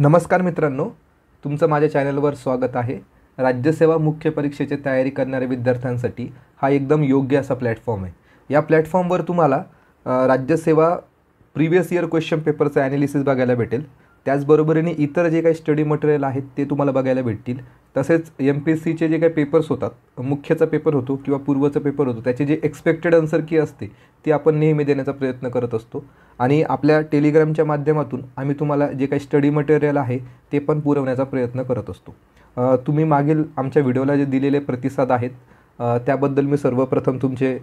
नमस्कार मित्रांनो तुमचं माझ्या चॅनलवर स्वागत आहे राज्यसेवा मुख्य परीक्षेची तयारी करणाऱ्या विद्यार्थ्यांसाठी हा एकदम योग्य असा प्लॅटफॉर्म आहे या प्लॅटफॉर्मवर तुम्हाला राज्यसेवा प्रिव्हियस इयर क्वेश्चन पेपरचं ॲनालिसिस बघायला भेटेल त्याचबरोबरीने इतर जे काही स्टडी मटेरियल आहेत ते तुम्हाला बघायला भेटतील तसेच एम पी एस सीचे जे काही पेपर्स होतात मुख्यचा पेपर होतो किंवा पूर्वचा पेपर होतो त्याचे जे एक्सपेक्टेड आन्सर की असते ती आपण नेहमी देण्याचा प्रयत्न करत असतो आणि आपल्या टेलिग्रामच्या माध्यमातून आम्ही तुम्हाला जे काही स्टडी मटेरियल आहे ते पण पुरवण्याचा प्रयत्न करत असतो तुम्ही मागील आमच्या व्हिडिओला जे दिलेले प्रतिसाद आहेत त्याबद्दल मी सर्वप्रथम तुमचे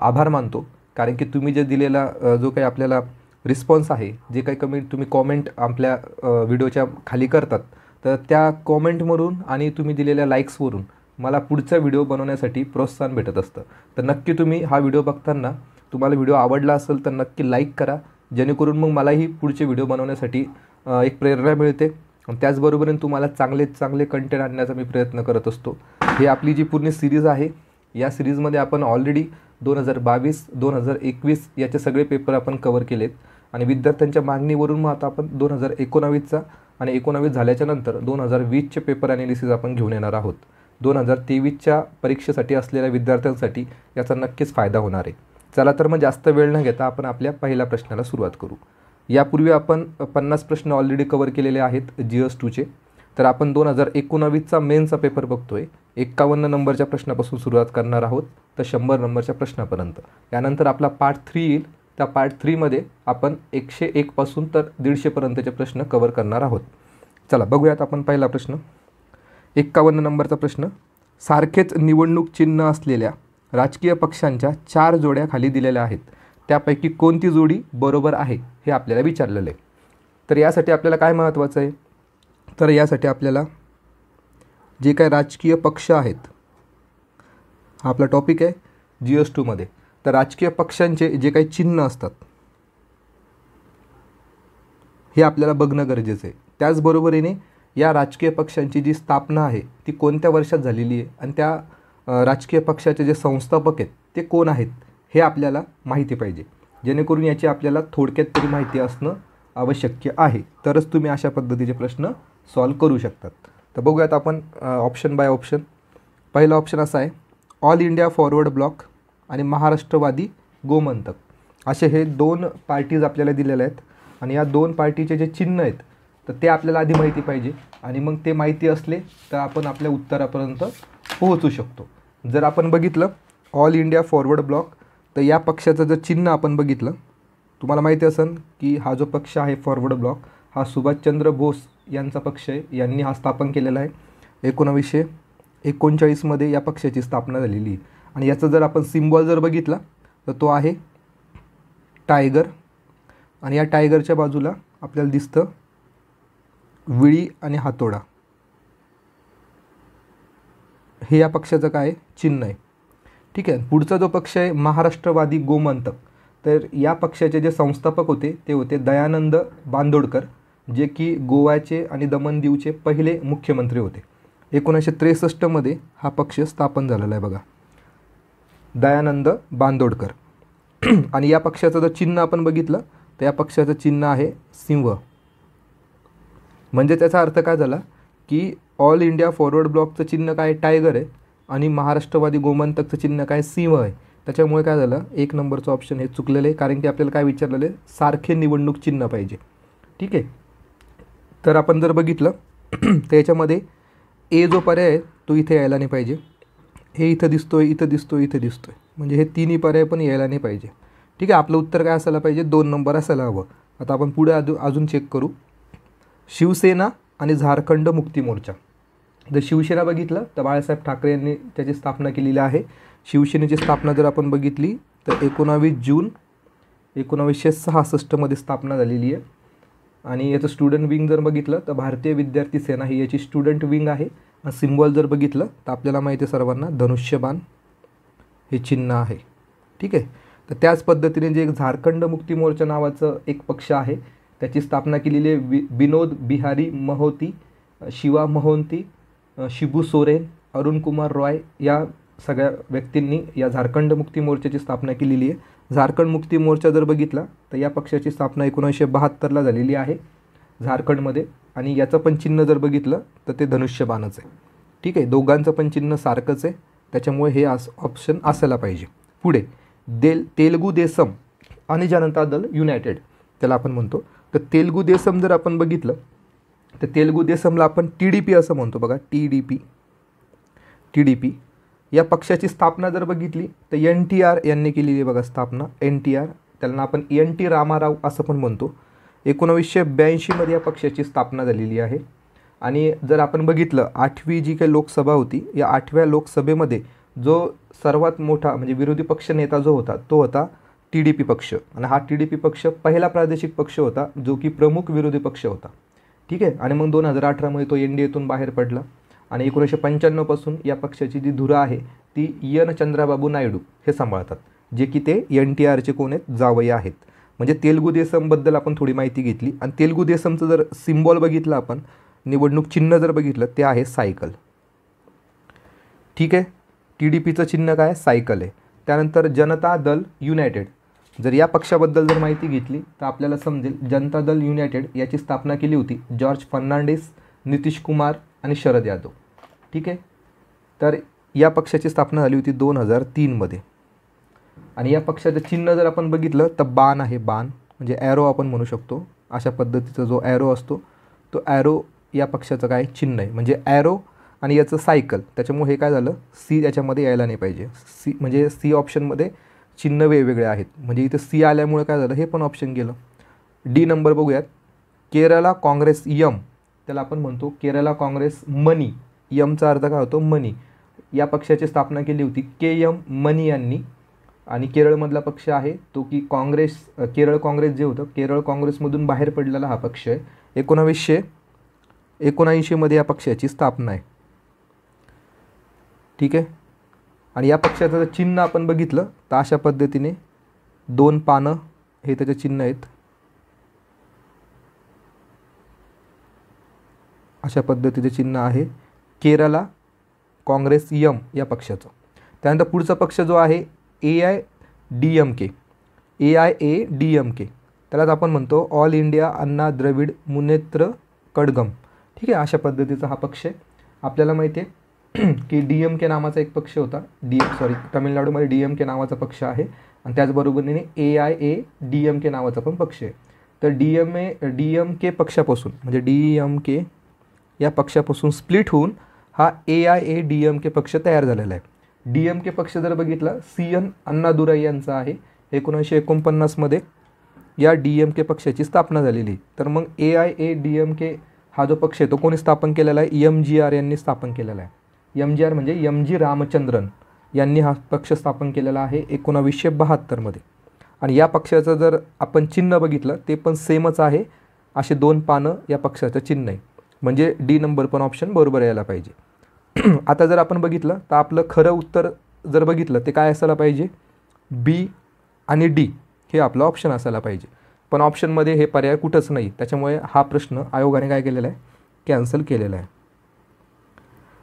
आभार मानतो कारण की तुम्ही जे दिलेला जो काही आपल्याला रिस्पॉन्स आहे जे काही कमी तुम्ही कॉमेंट आपल्या व्हिडिओच्या खाली करतात तर त्या कॉमेंटवरून आणि तुम्ही दिलेल्या लाईक्सवरून मला पुढचा व्हिडिओ बनवण्यासाठी प्रोत्साहन भेटत असतं तर नक्की तुम्ही हा व्हिडिओ बघताना तुम्हाला व्हिडिओ आवडला असेल तर नक्की लाईक करा जेणेकरून मग मलाही पुढचे व्हिडिओ बनवण्यासाठी एक प्रेरणा मिळते त्याचबरोबरीने तुम्हाला चांगले चांगले कंटेंट आणण्याचा मी प्रयत्न करत असतो हे आपली जी पूर्ण सिरीज आहे या सिरीजमध्ये आपण ऑलरेडी दोन हजार बावीस दोन हजार एकवीस याचे सगळे पेपर आपण कवर केलेत आणि विद्यार्थ्यांच्या मागणीवरून मग आता आपण दोन हजार एकोणावीसचा आणि एकोणावीस झाल्याच्या नंतर दोन हजार वीसचे पेपर ॲनालिसिस आपण घेऊन येणार आहोत दोन हजार तेवीसच्या परीक्षेसाठी असलेल्या विद्यार्थ्यांसाठी याचा नक्कीच फायदा होणार आहे चला तर मग जास्त वेळ न घेता आपण आपल्या पहिल्या प्रश्नाला सुरुवात करू यापूर्वी आपण पन्नास प्रश्न ऑलरेडी कवर केलेले आहेत जी एस टूचे तर आपण दोन हजार एकोणावीसचा मेनचा पेपर बघतो आहे एक्कावन्न नंबरच्या प्रश्नापासून सुरुवात करणार आहोत तर शंभर नंबरच्या प्रश्नापर्यंत यानंतर आपला पार्ट थ्री येईल त्या पार्ट थ्रीमध्ये आपण एकशे एकपासून तर दीडशेपर्यंतचे प्रश्न कवर करणार आहोत चला बघूयात आपण पहिला प्रश्न एक्कावन्न नंबरचा प्रश्न सारखेच निवडणूक चिन्ह असलेल्या राजकीय पक्षांच्या चार जोड्या खाली दिलेल्या आहेत त्यापैकी कोणती जोडी बरोबर आहे हे आपल्याला विचारलेलं आहे तर यासाठी आपल्याला काय महत्त्वाचं आहे तर यासाठी आपल्याला जे काय राजकीय पक्ष आहेत हा आपला टॉपिक आहे जी एस टूमध्ये तर राजकीय पक्षांचे जे काही चिन्ह असतात हे आपल्याला बघणं गरजेचं आहे त्याचबरोबरीने या राजकीय पक्षांची जी स्थापना आहे ती कोणत्या वर्षात झालेली आहे आणि त्या राजकीय पक्षाचे जे संस्थापक आहेत ते कोण आहेत हे आपल्याला माहिती पाहिजे जेणेकरून याची आपल्याला थोडक्यात तरी माहिती असणं आवश्यक आहे तरच तुम्ही अशा पद्धतीचे प्रश्न सॉल्व करू शकतात तर बघूयात आपण ऑप्शन बाय ऑप्शन पहिला ऑप्शन असा आहे ऑल इंडिया फॉरवर्ड ब्लॉक आणि महाराष्ट्रवादी गोमंतक असे हे दोन पार्टीज आपल्याला दिलेल्या आहेत आणि या दोन पार्टीचे जे चिन्ह आहेत तर ते आपल्याला आधी माहिती पाहिजे आणि मग ते माहिती असले तर आपण आपल्या उत्तरापर्यंत पोहोचू शकतो जर आपण बघितलं ऑल इंडिया फॉरवर्ड ब्लॉक तर या पक्षाचं जर चिन्ह आपण बघितलं तुम्हाला माहिती असेल की हा जो पक्ष आहे फॉरवर्ड ब्लॉक हा सुभाषचंद्र बोस यांचा पक्ष आहे यांनी हा स्थापन केलेला आहे एकोणावीसशे एकोणचाळीसमध्ये या पक्षाची स्थापना झालेली आहे आणि याचा जर आपण सिम्बॉल जर बघितला तर तो आहे टायगर आणि या टायगरच्या बाजूला आपल्याला दिसतं विळी आणि हातोडा हे या पक्षाचं काय चिन्ह आहे ठीक आहे पुढचा जो पक्ष आहे महाराष्ट्रवादी गोमंतक तर या पक्षाचे जे संस्थापक होते ते होते दयानंद बांदोडकर जे की गोव्याचे आणि दमन दीवचे पहिले मुख्यमंत्री होते एकोणीसशे त्रेसष्टमध्ये हा पक्ष स्थापन झालेला आहे बघा दयानंद बांदोडकर आणि या पक्षाचं जर चिन्ह आपण बघितलं तर या पक्षाचं चिन्ह आहे सिंह म्हणजे त्याचा अर्थ काय झाला की ऑल इंडिया फॉरवर्ड ब्लॉकचं चिन्ह काय टायगर आहे आणि महाराष्ट्रवादी गोमंतकचं चिन्ह काय सिंह आहे त्याच्यामुळे काय झालं एक नंबरचं ऑप्शन हे चुकलेलं आहे कारण की आपल्याला काय विचारलेलं आहे सारखे निवडणूक चिन्ह पाहिजे ठीक आहे तर आपण जर बघितलं तर याच्यामध्ये ए जो पर्याय आहे तो इथे यायला नाही पाहिजे हे इथं दिसतोय इथं दिसतोय इथं दिसतोय म्हणजे हे तिन्ही पर्याय पण यायला नाही पाहिजे ठीक आहे आपलं उत्तर काय असायला पाहिजे दोन नंबर असायला हवं आता आपण पुढे अजून अजून चेक करू शिवसेना आणि झारखंड मुक्ती मोर्चा जर शिवसेना बघितलं तर बाळासाहेब ठाकरे यांनी त्याची स्थापना केलेली आहे शिवसेनेची स्थापना जर आपण बघितली तर एकोणावीस जून एकोणावीसशे सहासष्टमध्ये स्थापना झालेली आहे आणि याचं स्टुडंट विंग जर बघितलं तर भारतीय विद्यार्थी सेना ही याची स्टुडंट विंग आहे सिम्बॉल जर बघितलं तर आपल्याला माहिती आहे सर्वांना धनुष्यबाण हे चिन्ह आहे ठीक आहे तर त्याच पद्धतीने जे एक झारखंड मुक्ती मोर्चा नावाचं एक पक्ष आहे त्याची स्थापना केलेली आहे वि विनोद बिहारी महोती शिवा महोंती शिबू सोरेन अरुण कुमार रॉय या सगळ्या व्यक्तींनी या झारखंड मुक्ती मोर्चाची स्थापना केलेली आहे झारखंड मुक्ती मोर्चा जर बघितला तर या पक्षाची स्थापना एकोणीसशे बहात्तरला झालेली आहे झारखंडमध्ये आणि याचं पण चिन्ह जर बघितलं तर ते धनुष्यबाणच आहे ठीक आहे दोघांचं पण चिन्ह सारखंच आहे त्याच्यामुळे हे आस ऑप्शन असायला पाहिजे पुढे देल तेलगू देसम आणि जनता दल युनायटेड त्याला आपण म्हणतो तर तेलगू देसम जर आपण बघितलं तर तेलगू देसमला आपण टी डी पी असं म्हणतो बघा T D P T D P या पक्षाची स्थापना जर बघितली तर एन टी आर यांनी केलेली बघा स्थापना एन टी आर त्यांना आपण एन टी रामाराव असं पण म्हणतो एकोणावीसशे ब्याऐंशीमध्ये या पक्षाची स्थापना झालेली आहे आणि जर आपण बघितलं आठवी जी काही लोकसभा होती या आठव्या लोकसभेमध्ये जो सर्वात मोठा म्हणजे विरोधी पक्ष नेता जो होता तो होता टी डी पी पक्ष आणि हा टी डी पी पक्ष पहिला प्रादेशिक पक्ष होता जो की प्रमुख विरोधी पक्ष होता ठीक आहे आणि मग दोन हजार अठरामध्ये तो एन डी एतून बाहेर पडला आणि एकोणीसशे पंच्याण्णवपासून या पक्षाची जी धुरा आहे ती यन चंद्राबाबू नायडू हे सांभाळतात जे की ते एन टी आरचे कोण आहेत जावई आहेत म्हणजे तेलगू देसमबद्दल आपण थोडी माहिती घेतली आणि तेलगू देसमचं जर सिम्बॉल बघितलं आपण निवडणूक चिन्ह जर बघितलं ते आहे सायकल ठीक आहे टी डी पीचं चिन्ह काय सायकल आहे त्यानंतर जनता दल युनायटेड जर या पक्षाबद्दल जर माहिती घेतली तर आपल्याला समजेल जनता दल युनायटेड याची स्थापना केली होती जॉर्ज फर्नांडिस नितीश कुमार आणि शरद यादव ठीक आहे तर या पक्षाची स्थापना झाली होती दोन हजार तीनमध्ये आणि या पक्षाचं चिन्ह जर आपण बघितलं तर बाण आहे बाण म्हणजे ॲरो आपण म्हणू शकतो अशा पद्धतीचा जो ॲरो असतो तो ॲरो या पक्षाचं काय चिन्ह आहे म्हणजे ॲरो आणि याचं सायकल त्याच्यामुळे हे काय झालं सी याच्यामध्ये यायला नाही पाहिजे सी म्हणजे सी ऑप्शनमध्ये चिन्ह वेगवेगळे आहेत म्हणजे इथं सी आल्यामुळे काय झालं हे पण ऑप्शन गेलं डी नंबर बघूयात केरला काँग्रेस यम त्याला आपण म्हणतो केरला काँग्रेस मनी यमचा अर्थ काय होतो मनी या पक्षाची स्थापना केली होती के यम मनी यांनी आणि केरळमधला पक्ष आहे तो की काँग्रेस केरळ काँग्रेस जे होतं केरळ काँग्रेसमधून बाहेर पडलेला हा पक्ष आहे एकोणावीसशे एकोणऐंशीमध्ये या पक्षाची स्थापना आहे ठीक आहे आणि या पक्षाचं जर चिन्ह आपण बघितलं तर अशा पद्धतीने दोन पानं हे त्याचे चिन्ह आहेत अशा पद्धतीचे चिन्ह आहे केरला काँग्रेस यम या पक्षाचं त्यानंतर पुढचा पक्ष जो आहे A I D M K A I A D M K त्यालाच आपण म्हणतो ऑल इंडिया अण्णा द्रविड मुनेत्र कडगम ठीक आहे अशा पद्धतीचा हा पक्ष आहे आपल्याला माहिती आहे की डी एम के नावाचा एक पक्ष होता डी सॉरी तामिळनाडूमध्ये डी एम के नावाचा पक्ष आहे आणि त्याचबरोबरीने A I A D M K नावाचा पण पक्ष आहे तर D M A D M K पक्षापासून म्हणजे डी एम के या पक्षापासून स्प्लिट होऊन हा A I A D M K पक्ष तयार झालेला आहे डी एम के पक्ष जर बघितला सी एन अण्णादुराई यांचा आहे एकोणीसशे एकोणपन्नासमध्ये या डी एम के पक्षाची स्थापना झालेली तर मग A I A D M K हा जो पक्ष आहे तो कोणी स्थापन केलेला आहे एम जी आर यांनी स्थापन केलेला आहे एम जी आर म्हणजे एम जी रामचंद्रन यांनी हा पक्ष स्थापन केलेला आहे एकोणावीसशे बहात्तरमध्ये आणि या पक्षाचं जर आपण चिन्ह बघितलं ते पण सेमच आहे असे दोन पानं या पक्षाचं चिन्ह आहे म्हणजे डी नंबर पण ऑप्शन बरोबर यायला पाहिजे आता जर आपण बघितलं तर आपलं खरं उत्तर जर बघितलं ते काय असायला पाहिजे बी आणि डी हे आपलं ऑप्शन असायला पाहिजे पण ऑप्शनमध्ये हे पर्याय कुठंच नाही त्याच्यामुळे हा प्रश्न आयोगाने काय केलेला आहे कॅन्सल केलेला आहे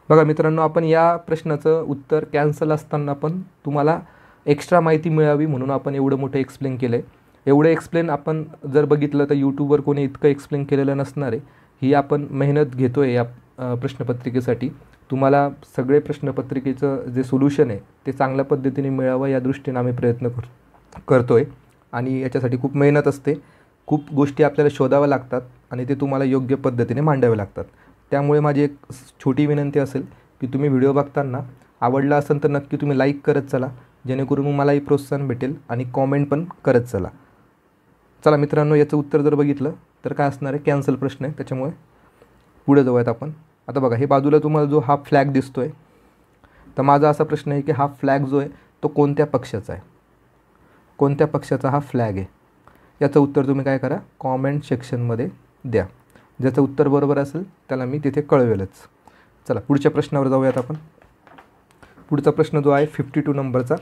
बघा मित्रांनो आपण या प्रश्नाचं उत्तर कॅन्सल असताना पण तुम्हाला एक्स्ट्रा माहिती मिळावी म्हणून आपण एवढं मोठं एक्सप्लेन केलं आहे एवढं एक्सप्लेन आपण जर बघितलं तर यूट्यूबवर कोणी इतकं एक्सप्लेन केलेलं नसणार आहे ही आपण मेहनत घेतो आहे या प्रश्नपत्रिकेसाठी तुम्हाला सगळे प्रश्नपत्रिकेचं जे सोल्युशन आहे ते चांगल्या पद्धतीने मिळावं या दृष्टीने आम्ही प्रयत्न कर करतो आहे आणि याच्यासाठी खूप मेहनत असते खूप गोष्टी आपल्याला शोधाव्या लागतात आणि ते तुम्हाला योग्य पद्धतीने मांडाव्या लागतात त्यामुळे माझी एक छोटी विनंती असेल की तुम्ही व्हिडिओ बघताना आवडला असेल तर नक्की तुम्ही लाईक करत चला जेणेकरून मलाही प्रोत्साहन भेटेल आणि कॉमेंट पण करत चला चला मित्रांनो याचं उत्तर जर बघितलं तर काय असणार आहे कॅन्सल प्रश्न आहे त्याच्यामुळे पुढे जाऊयात आपण आता बघा हे बाजूला तुम्हाला जो हा फ्लॅग दिसतो आहे तर माझा असा प्रश्न आहे की हा फ्लॅग जो आहे तो कोणत्या पक्षाचा आहे कोणत्या पक्षाचा हा फ्लॅग आहे याचं उत्तर तुम्ही काय करा कॉमेंट सेक्शनमध्ये द्या ज्याचं उत्तर बरोबर असेल त्याला मी तिथे कळवेलच चला पुढच्या प्रश्नावर जाऊयात आपण पुढचा प्रश्न जो आहे फिफ्टी टू नंबरचा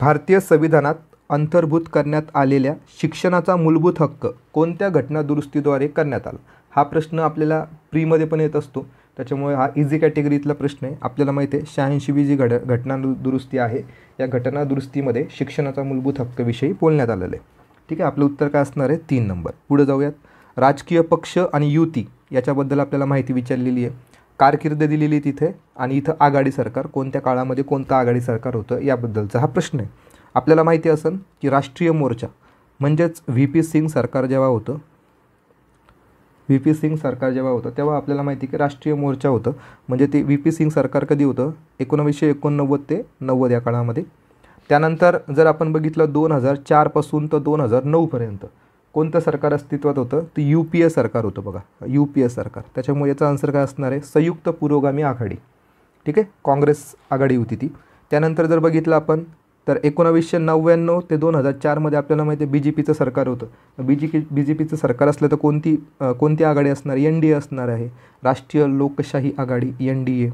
भारतीय संविधानात अंतर्भूत करण्यात आलेल्या शिक्षणाचा मूलभूत हक्क कोणत्या घटना दुरुस्तीद्वारे करण्यात आला हा प्रश्न आपल्याला प्रीमध्ये पण येत असतो त्याच्यामुळे हा इझी कॅटेगरीतला प्रश्न आहे आपल्याला माहिती आहे शहाऐंशीवी जी घड घटना दुरुस्ती आहे या घटना दुरुस्तीमध्ये शिक्षणाचा मूलभूत हक्कविषयी बोलण्यात आलेला आहे ठीक आहे आपलं उत्तर काय असणार आहे तीन नंबर पुढे जाऊयात राजकीय पक्ष आणि युती याच्याबद्दल आपल्याला माहिती विचारलेली आहे कारकिर्द दिलेली तिथे आणि इथं आघाडी सरकार कोणत्या काळामध्ये कोणतं आघाडी सरकार होतं याबद्दलचा हा प्रश्न आहे आपल्याला माहिती असेल की राष्ट्रीय मोर्चा म्हणजेच व्ही पी सिंग सरकार जेव्हा होतं व्ही पी सिंग सरकार जेव्हा होतं तेव्हा आपल्याला माहिती की राष्ट्रीय मोर्चा होतं म्हणजे ते व्ही पी सिंग सरकार कधी होतं एकोणावीसशे एकोणनव्वद ते नव्वद या काळामध्ये त्यानंतर जर आपण बघितलं दोन हजार चारपासून तर दोन हजार नऊपर्यंत कोणतं सरकार अस्तित्वात होतं तर यू पी ए सरकार होतं बघा यू पी ए सरकार त्याच्यामुळे याचा आन्सर काय असणार आहे संयुक्त पुरोगामी आघाडी ठीक आहे काँग्रेस आघाडी होती ती त्यानंतर जर बघितलं आपण तर एकोणावीसशे नव्याण्णव ते दोन हजार चारमध्ये आपल्याला माहिती आहे बी जे पीचं सरकार होतं B J P B J पीचं सरकार असलं तर कोणती कोणती आघाडी असणार एन डी ए असणार आहे राष्ट्रीय लोकशाही आघाडी एन डी ए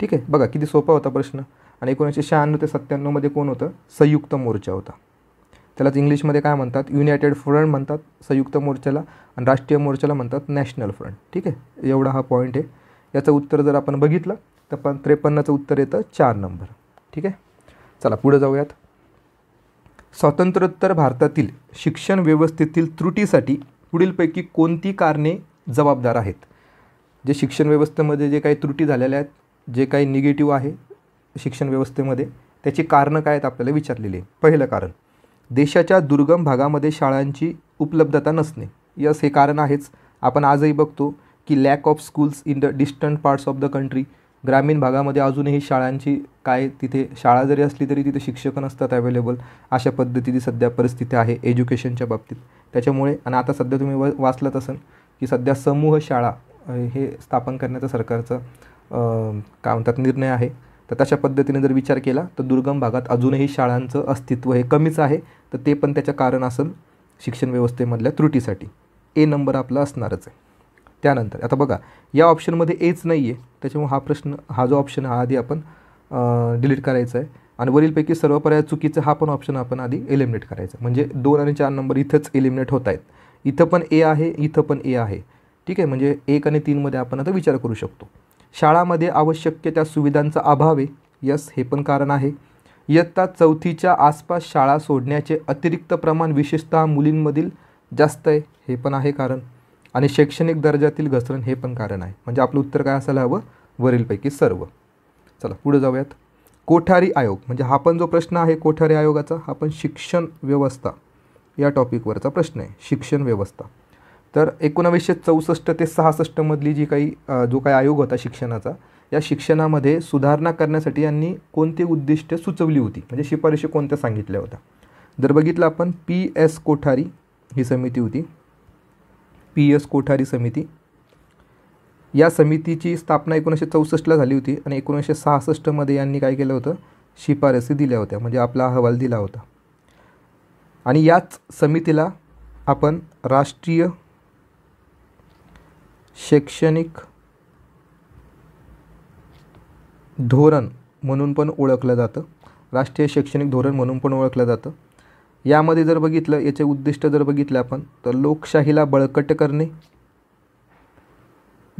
ठीक आहे बघा किती सोपा होता प्रश्न आणि एकोणीसशे शहाण्णव ते सत्त्याण्णवमध्ये कोण होतं संयुक्त मोर्चा होता त्यालाच इंग्लिशमध्ये काय म्हणतात युनायटेड फ्रंट म्हणतात संयुक्त मोर्चाला आणि राष्ट्रीय मोर्चाला म्हणतात नॅशनल फ्रंट ठीक आहे एवढा हा पॉईंट आहे याचं उत्तर जर आपण बघितलं तर पण त्रेपन्नाचं उत्तर येतं चार नंबर ठीक आहे चला पुढे जाऊयात स्वातंत्र्योत्तर भारतातील शिक्षण व्यवस्थेतील त्रुटीसाठी पुढीलपैकी कोणती कारणे जबाबदार आहेत जे शिक्षण व्यवस्थेमध्ये जे काही त्रुटी झालेल्या आहेत जे काही निगेटिव्ह आहे शिक्षण व्यवस्थेमध्ये त्याची कारणं काय आहेत आपल्याला विचारलेले पहिलं कारण देशाच्या दुर्गम भागामध्ये शाळांची उपलब्धता नसणे यस हे कारण आहेच आपण आजही बघतो की lack of schools in the distant parts of the country ग्रामीण भागामध्ये अजूनही शाळांची काय तिथे शाळा जरी असली तरी तिथे शिक्षक नसतात अवेलेबल अशा पद्धतीची सध्या परिस्थिती आहे एज्युकेशनच्या बाबतीत त्याच्यामुळे आणि आता सध्या तुम्ही व वाचलंच असेल की सध्या समूह शाळा हे स्थापन करण्याचा सरकारचं काय म्हणतात निर्णय आहे तर तशा पद्धतीने जर विचार केला तर दुर्गम भागात अजूनही शाळांचं अस्तित्व हे कमीच आहे तर ते पण त्याचं कारण असेल शिक्षण व्यवस्थेमधल्या त्रुटीसाठी ए नंबर आपला असणारच आहे त्यानंतर आता बघा या ऑप्शनमध्ये एच नाही आहे त्याच्यामुळे हा प्रश्न हा जो ऑप्शन हा आधी आपण डिलीट करायचा आहे आणि वरीलपैकी सर्व पर्याय चुकीचं हा पण ऑप्शन आपण आधी एलिमिनेट करायचा म्हणजे दोन आणि चार नंबर इथंच एलिमिनेट होत आहेत इथं पण ए आहे इथं पण ए आहे ठीक आहे म्हणजे एक आणि तीनमध्ये आपण आता विचार करू शकतो शाळामध्ये आवश्यक त्या सुविधांचा अभाव आहे यस हे पण कारण आहे इयत्ता चौथीच्या आसपास शाळा सोडण्याचे अतिरिक्त प्रमाण विशेषतः मुलींमधील जास्त आहे हे पण आहे कारण आणि शैक्षणिक दर्जातील घसरण हे पण कारण आहे म्हणजे आपलं उत्तर काय असायला हवं वरीलपैकी सर्व चला पुढे जाऊयात कोठारी आयोग म्हणजे हा पण जो प्रश्न आहे कोठारी आयोगाचा हा पण शिक्षण व्यवस्था या टॉपिकवरचा प्रश्न आहे शिक्षण व्यवस्था तर एकोणावीसशे चौसष्ट ते सहासष्टमधली जी काही जो काही आयोग होता शिक्षणाचा या शिक्षणामध्ये सुधारणा करण्यासाठी यांनी कोणती उद्दिष्ट सुचवली होती म्हणजे शिफारशी कोणत्या सांगितल्या होत्या जर बघितलं आपण पी एस कोठारी ही समिती होती पी एस कोठारी समिती या समितीची स्थापना एकोणीसशे चौसष्टला झाली होती आणि एकोणीसशे सहासष्टमध्ये यांनी काय केलं होतं शिफारसी दिल्या होत्या म्हणजे आपला अहवाल दिला होता आणि याच समितीला आपण राष्ट्रीय शैक्षणिक धोरण म्हणून पण ओळखलं जातं राष्ट्रीय शैक्षणिक धोरण म्हणून पण ओळखलं जातं यामध्ये जर बघितलं याचे उद्दिष्ट जर बघितलं आपण तर लोकशाहीला बळकट करणे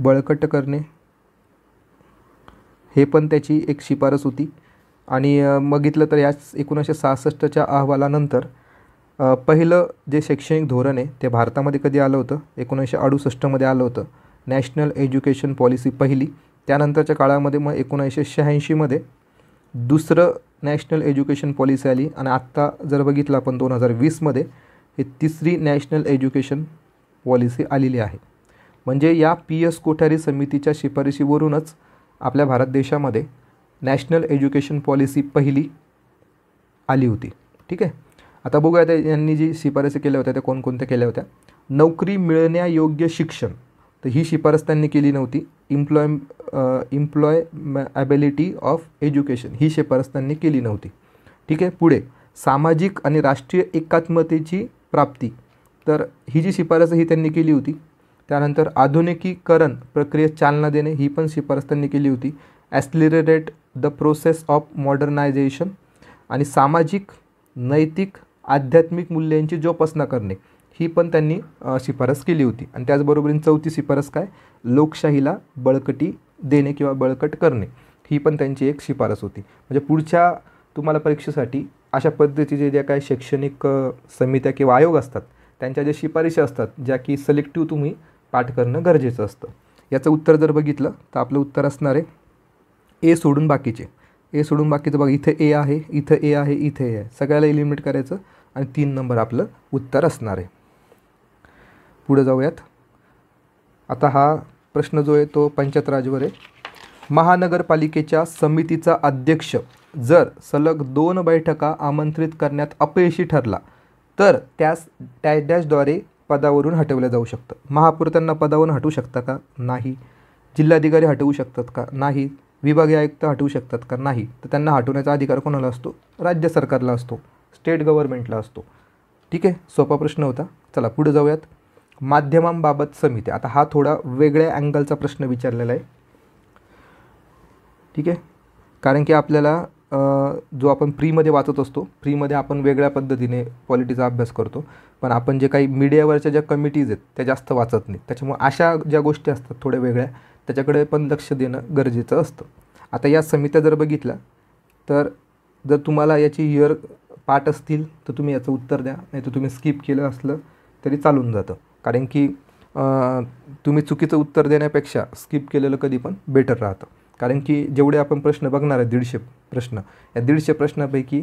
बळकट करणे हे पण त्याची एक शिफारस होती आणि बघितलं तर याच एकोणीसशे सहासष्टच्या अहवालानंतर पहिलं जे शैक्षणिक धोरण आहे ते भारतामध्ये कधी आलं होतं एकोणीसशे अडुसष्टमध्ये आलं होतं नॅशनल एज्युकेशन पॉलिसी पहिली त्यानंतरच्या काळामध्ये मग एकोणीसशे शहाऐंशीमध्ये दुसरं नॅशनल एज्युकेशन पॉलिसी आली आणि आत्ता जर बघितलं आपण दोन हजार वीसमध्ये हे तिसरी नॅशनल एज्युकेशन पॉलिसी आलेली आहे म्हणजे या पी एस कोठारी समितीच्या शिफारशीवरूनच आपल्या भारत देशामध्ये नॅशनल एज्युकेशन पॉलिसी पहिली आली होती ठीक आहे आता बघूया त्या यांनी जी शिफारसी केल्या होत्या त्या कोणकोणत्या केल्या होत्या नोकरी मिळण्यायोग्य शिक्षण तर ही शिफारस त्यांनी केली नव्हती employ employability of education ही शिफारस त्यांनी केली नव्हती ठीक आहे पुढे सामाजिक आणि राष्ट्रीय एकात्मतेची प्राप्ती तर ही जी शिफारस ही त्यांनी केली होती त्यानंतर आधुनिकीकरण प्रक्रियेत चालना देणे ही पण शिफारस त्यांनी केली होती accelerate the process of modernisation आणि सामाजिक नैतिक आध्यात्मिक मूल्यांची जोपासना करणे ही पण त्यांनी शिफारस केली होती आणि त्याचबरोबरीने चौथी शिफारस काय लोकशाहीला बळकटी देणे किंवा बळकट करणे ही पण त्यांची एक शिफारस होती म्हणजे पुढच्या तुम्हाला परीक्षेसाठी अशा पद्धतीचे ज्या काही शैक्षणिक समित्या किंवा आयोग असतात त्यांच्या ज्या शिफारशी असतात ज्या की सिलेक्टिव्ह तुम्ही पाठ करणं गरजेचं असतं याचं उत्तर जर बघितलं तर आपलं उत्तर असणार आहे ए सोडून बाकीचे ए सोडून बाकीचं बघा इथं ए आहे इथं ए आहे इथं ए आहे सगळ्याला एलिमिनेट करायचं आणि तीन नंबर आपलं उत्तर असणार आहे पुढे जाऊयात आता हा प्रश्न जो आहे तो पंचायत राजवर आहे महानगरपालिकेच्या समितीचा अध्यक्ष जर सलग दोन बैठका आमंत्रित करण्यात अपयशी ठरला तर त्यास डॅश डॅशद्वारे पदावरून हटवलं जाऊ शकतं महापौर त्यांना पदावरून हटवू शकता का नाही जिल्हाधिकारी हटवू शकतात का नाही विभागीय आयुक्त हटवू शकतात का नाही तर त्यांना हटवण्याचा अधिकार कोणाला असतो राज्य सरकारला असतो स्टेट गव्हर्नमेंटला असतो ठीक आहे सोपा प्रश्न होता चला पुढे जाऊयात माध्यमांबाबत समित्या आता हा थोडा वेगळ्या अँगलचा प्रश्न विचारलेला आहे ठीक आहे कारण की आपल्याला जो आपण फ्रीमध्ये वाचत असतो फ्रीमध्ये आपण वेगळ्या पद्धतीने पॉलिटीचा अभ्यास करतो पण आपण जे काही मीडियावरच्या ज्या कमिटीज आहेत त्या जास्त वाचत नाही त्याच्यामुळे अशा ज्या गोष्टी असतात थोड्या वेगळ्या त्याच्याकडे पण लक्ष देणं गरजेचं असतं आता या समित्या जर बघितल्या तर जर तुम्हाला याची इयर पाठ असतील तर तुम्ही याचं उत्तर द्या नाही तर तुम्ही स्किप केलं असलं तरी चालून जातं कारण की तुम्ही चुकीचं उत्तर देण्यापेक्षा स्किप केलेलं कधी पण बेटर राहतं कारण की जेवढे आपण प्रश्न बघणार आहे दीडशे प्रश्न या दीडशे प्रश्नापैकी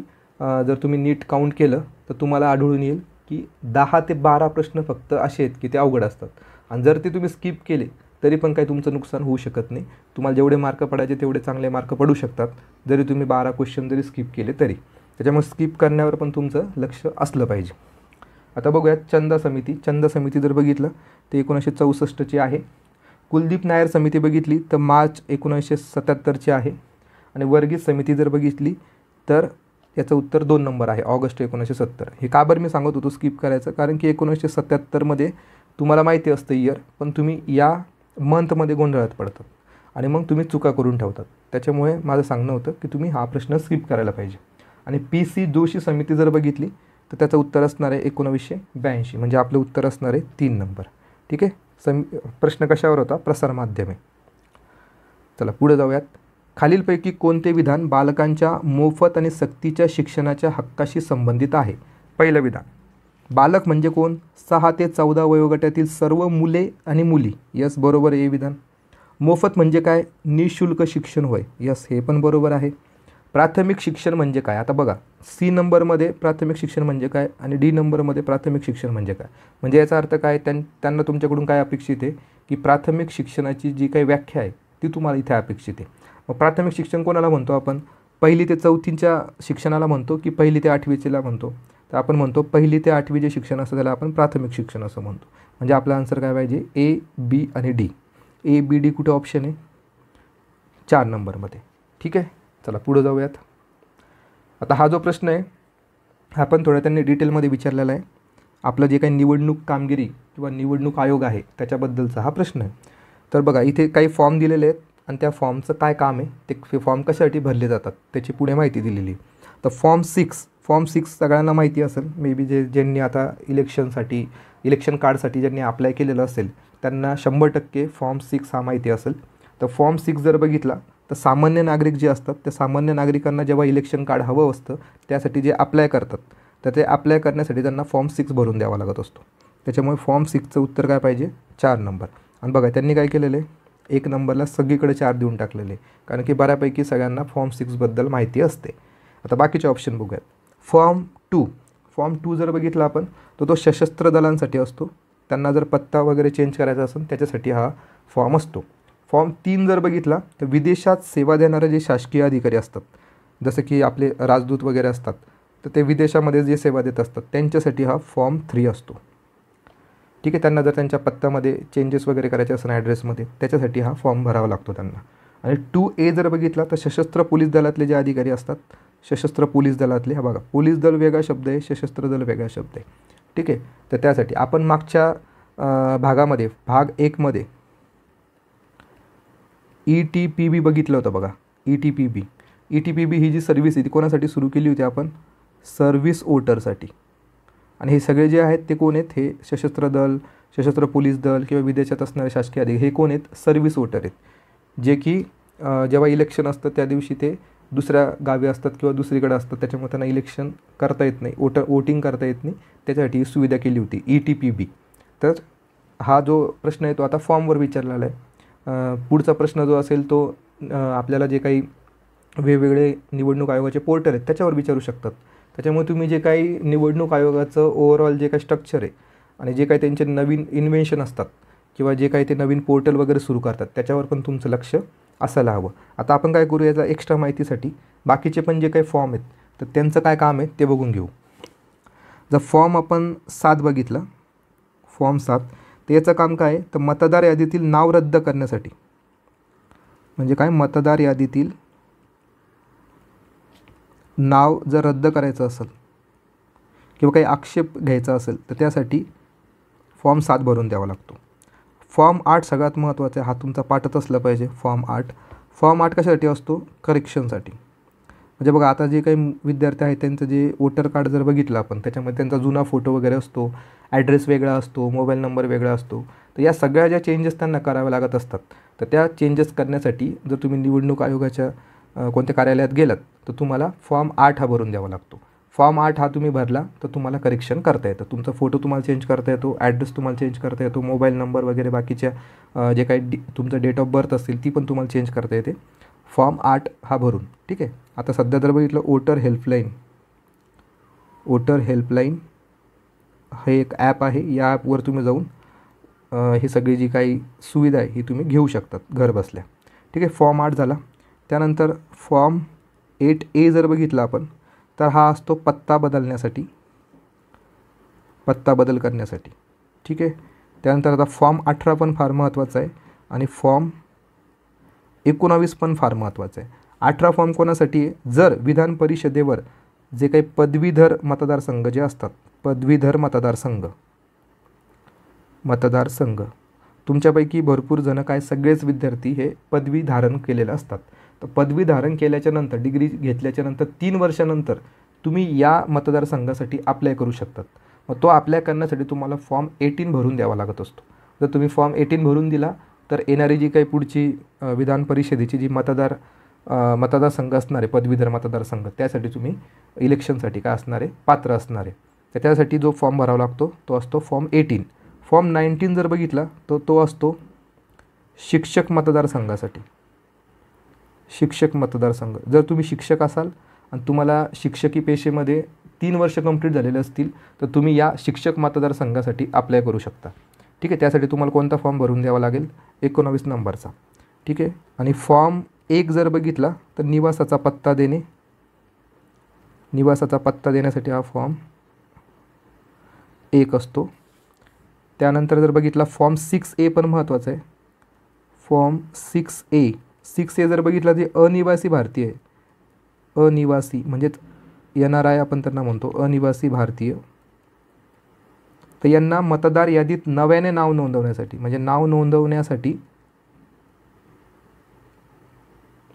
जर तुम्ही नीट काउंट केलं तर तुम्हाला आढळून येईल की दहा ते बारा प्रश्न फक्त असे आहेत की ते अवघड असतात आणि जर ते तुम्ही स्किप केले तरी पण काही तुमचं नुकसान होऊ शकत नाही तुम्हाला जेवढे मार्क पडायचे तेवढे चांगले मार्क पडू शकतात जरी तुम्ही बारा क्वेश्चन जरी स्किप केले तरी त्याच्यामुळे स्किप करण्यावर पण तुमचं लक्ष असलं पाहिजे आता बघूयात चंदा समिती चंदा समिती जर बघितलं तर एकोणीसशे चौसष्टची आहे कुलदीप नायर समिती बघितली तर मार्च एकोणीसशे सत्याहत्तरची आहे आणि वर्गीस समिती जर बघितली तर याचं उत्तर दोन नंबर आहे ऑगस्ट एकोणीसशे सत्तर हे का बरं मी सांगत होतो स्किप करायचं कारण की एकोणीसशे सत्याहत्तरमध्ये तुम्हाला माहिती असतं इयर पण तुम्ही या मंथमध्ये गोंधळात पडतात आणि मग तुम्ही चुका करून ठेवतात त्याच्यामुळे माझं सांगणं होतं की तुम्ही हा प्रश्न स्किप करायला पाहिजे आणि पी सी जोशी समिती जर बघितली तर त्याचं उत्तर असणार आहे एकोणवीसशे ब्याऐंशी म्हणजे आपलं उत्तर असणार आहे तीन नंबर ठीक आहे सम प्रश्न कशावर होता प्रसारमाध्यमे चला पुढे जाऊयात खालीलपैकी कोणते विधान बालकांच्या मोफत आणि सक्तीच्या शिक्षणाच्या हक्काशी संबंधित आहे पहिलं विधान बालक म्हणजे कोण सहा ते चौदा वयोगटातील सर्व मुले आणि मुली यस बरोबर हे विधान मोफत म्हणजे काय निशुल्क शिक्षण होय यस हे पण बरोबर आहे प्राथमिक शिक्षण म्हणजे काय आता बघा सी नंबरमध्ये प्राथमिक शिक्षण म्हणजे काय आणि डी नंबरमध्ये प्राथमिक शिक्षण म्हणजे काय म्हणजे याचा अर्थ काय त्यां त्यांना तुमच्याकडून काय अपेक्षित आहे की प्राथमिक शिक्षणाची जी काही व्याख्या आहे ती तुम्हाला इथे अपेक्षित आहे मग प्राथमिक शिक्षण कोणाला म्हणतो आपण पहिली ते चौथींच्या शिक्षणाला म्हणतो की पहिली ते आठवीचीला म्हणतो तर आपण म्हणतो पहिली ते आठवी जे शिक्षण असतं त्याला आपण प्राथमिक शिक्षण असं म्हणतो म्हणजे आपला आन्सर काय पाहिजे ए बी आणि डी ए बी डी कुठे ऑप्शन आहे चार नंबरमध्ये ठीक आहे चला पुढं जाऊयात आता हा जो प्रश्न आहे हा पण थोड्या त्यांनी डिटेलमध्ये विचारलेला आहे आपलं जे काही निवडणूक कामगिरी किंवा निवडणूक आयोग आहे त्याच्याबद्दलचा हा प्रश्न आहे तर बघा इथे काही फॉर्म दिलेले आहेत आणि त्या फॉर्मचं काय काम आहे ते फॉर्म कशासाठी भरले जातात त्याची पुढे माहिती दिलेली तर फॉर्म सिक्स फॉर्म सिक्स सगळ्यांना माहिती असेल मे बी जे ज्यांनी आता इलेक्शनसाठी इलेक्शन कार्डसाठी ज्यांनी अप्लाय केलेलं असेल त्यांना शंभर टक्के फॉर्म सिक्स हा माहिती असेल तर फॉर्म सिक्स जर बघितला तर सामान्य नागरिक जे असतात त्या सामान्य नागरिकांना जेव्हा इलेक्शन कार्ड हवं असतं त्यासाठी जे अप्लाय करतात तर ते अप्लाय करण्यासाठी त्यांना फॉर्म सिक्स भरून द्यावा लागत असतो त्याच्यामुळे फॉर्म सिक्सचं उत्तर काय पाहिजे चार नंबर आणि बघा त्यांनी काय केलेलं आहे एक नंबरला सगळीकडे चार देऊन टाकलेले कारण की बऱ्यापैकी सगळ्यांना फॉर्म सिक्सबद्दल माहिती असते आता बाकीचे ऑप्शन बघूयात फॉर्म टू फॉर्म टू जर बघितला आपण तर तो सशस्त्र दलांसाठी असतो त्यांना जर पत्ता वगैरे चेंज करायचा असेल त्याच्यासाठी हा फॉर्म असतो फॉर्म तीन जर बघितला तर विदेशात सेवा देणारे जे शासकीय अधिकारी असतात जसं की आपले राजदूत वगैरे असतात तर ते विदेशामध्ये जे सेवा देत असतात त्यांच्यासाठी हा फॉर्म थ्री असतो ठीक आहे त्यांना जर त्यांच्या पत्त्यामध्ये चेंजेस वगैरे करायचे असतात ॲड्रेसमध्ये त्याच्यासाठी हा फॉर्म भरावा लागतो त्यांना आणि टू ए जर बघितला तर सशस्त्र पोलीस दलातले जे अधिकारी असतात सशस्त्र पोलीस दलातले हा बघा पोलीस दल वेगळा शब्द आहे सशस्त्र दल वेगळा शब्द आहे ठीक आहे तर त्यासाठी आपण मागच्या भागामध्ये भाग एकमध्ये ई टी पी बी बघितलं होतं बघा E T P B E T P B ही जी सर्व्हिस आहे ती कोणासाठी सुरू केली होती आपण सर्व्हिस वोटरसाठी आणि हे सगळे जे आहेत ते कोण आहेत हे सशस्त्र दल सशस्त्र पोलीस दल किंवा विदेशात असणारे शासकीय अधिकारी हे कोण आहेत सर्व्हिस वोटर आहेत जे की जेव्हा इलेक्शन असतं त्या दिवशी ते दुसऱ्या गावी असतात किंवा दुसरीकडे असतात त्याच्यामुळे त्यांना इलेक्शन करता येत नाही वोटर वोटिंग करता येत नाही त्याच्यासाठी सुविधा केली होती ई टी पी बी तर हा जो प्रश्न आहे तो आता फॉर्मवर विचारलेला आहे पुढचा प्रश्न जो असेल तो आपल्याला जे काही वेगवेगळे निवडणूक आयोगाचे पोर्टल आहेत त्याच्यावर विचारू शकतात त्याच्यामुळे तुम्ही जे काही निवडणूक आयोगाचं ओव्हरऑल जे काही स्ट्रक्चर आहे आणि जे काही त्यांचे नवीन इन्व्हेन्शन असतात किंवा जे काही ते नवीन पोर्टल वगैरे सुरू करतात त्याच्यावर पण तुमचं लक्ष असायला हवं आता आपण काय करू याचा एक्स्ट्रा माहितीसाठी बाकीचे पण जे काही फॉर्म आहेत तर त्यांचं काय काम आहे ते बघून घेऊ जर फॉर्म आपण सात बघितला फॉर्म सात तर याचं काम काय तर मतदार यादीतील नाव रद्द करण्यासाठी म्हणजे काय मतदार यादीतील नाव जर रद्द करायचं असेल किंवा काही आक्षेप घ्यायचा असेल तर त्यासाठी फॉर्म सात भरून द्यावा लागतो फॉर्म आठ सगळ्यात महत्त्वाचा आहे हा तुमचा पाठत असला पाहिजे फॉर्म आठ फॉर्म आठ कशासाठी असतो करेक्शनसाठी म्हणजे बघा आता जे काही विद्यार्थी आहेत त्यांचं जे वोटर कार्ड जर बघितलं आपण त्याच्यामध्ये त्यांचा जुना फोटो वगैरे असतो ॲड्रेस वेगळा असतो मोबाईल नंबर वेगळा असतो तर या सगळ्या ज्या चेंजेस त्यांना कराव्या लागत असतात तर त्या चेंजेस करण्यासाठी जर तुम्ही निवडणूक आयोगाच्या कोणत्या कार्यालयात गेलात तर तुम्हाला फॉर्म आठ हा भरून द्यावा लागतो फॉर्म आठ हा तुम्ही भरला तर तुम्हाला करेक्शन करता येतं तुमचा फोटो तुम्हाला चेंज करता येतो ॲड्रेस तुम्हाला चेंज करता येतो मोबाईल नंबर वगैरे बाकीच्या जे काही डे तुमचं डेट ऑफ बर्थ असतील ती पण तुम्हाला चेंज करता येते फॉर्म आठ हा भरून ठीक आहे आता सध्या जर बघितलं वोटर हेल्पलाईन वोटर हेल्पलाईन हे एक ॲप आहे या ॲपवर तुम्ही जाऊन हे सगळी जी काही सुविधा आहे ही तुम्ही घेऊ शकतात घर बसल्या ठीक आहे फॉर्म आठ झाला त्यानंतर फॉर्म एट ए जर बघितला आपण तर हा असतो पत्ता बदलण्यासाठी पत्ता बदल करण्यासाठी ठीक आहे त्यानंतर आता फॉर्म अठरा पण फार महत्त्वाचा आहे आणि फॉर्म एकोणावीस पण फार महत्त्वाचा आहे अठरा फॉर्म कोणासाठी आहे जर विधान परिषदेवर जे काही पदवीधर मतदारसंघ जे असतात पदवीधर मतदारसंघ मतदारसंघ तुमच्यापैकी भरपूर जण काय सगळेच विद्यार्थी हे पदवी धारण केलेलं असतात तर पदवी धारण केल्याच्यानंतर डिग्री घेतल्याच्यानंतर तीन वर्षानंतर तुम्ही या मतदारसंघासाठी अप्लाय करू शकतात मग तो अप्लाय करण्यासाठी तुम्हाला फॉर्म एटीन भरून द्यावा लागत असतो जर तुम्ही फॉर्म एटीन भरून दिला तर येणारी जी काही पुढची विधान परिषदेची जी मतदार मतदारसंघ असणारे पदवीधर मतदारसंघ त्यासाठी तुम्ही इलेक्शनसाठी काय असणारे पात्र असणारे तर त्यासाठी जो फॉर्म भरावा लागतो तो असतो फॉर्म एटीन फॉर्म नाईन्टीन जर बघितला तर तो असतो शिक्षक मतदारसंघासाठी शिक्षक मतदारसंघ जर तुम्ही शिक्षक असाल आणि तुम्हाला शिक्षकी पेशेमध्ये तीन वर्ष कंप्लीट झालेले असतील तर तुम्ही या शिक्षक मतदारसंघासाठी अप्लाय करू शकता ठीक आहे त्यासाठी तुम्हाला कोणता फॉर्म भरून द्यावा लागेल एकोणावीस नंबरचा ठीक आहे आणि फॉर्म एक जर बघितला तर निवासाचा पत्ता देणे निवासाचा पत्ता देण्यासाठी हा फॉर्म एक असतो त्यानंतर जर बघितला फॉर्म सिक्स ए पण महत्त्वाचा आहे form six A six A जर बघितला जे अनिवासी भारतीय अनिवासी म्हणजेच एन आर आय आपण त्यांना म्हणतो अनिवासी भारतीय तर यांना मतदार यादीत नव्याने नाव नोंदवण्यासाठी म्हणजे नाव नोंदवण्यासाठी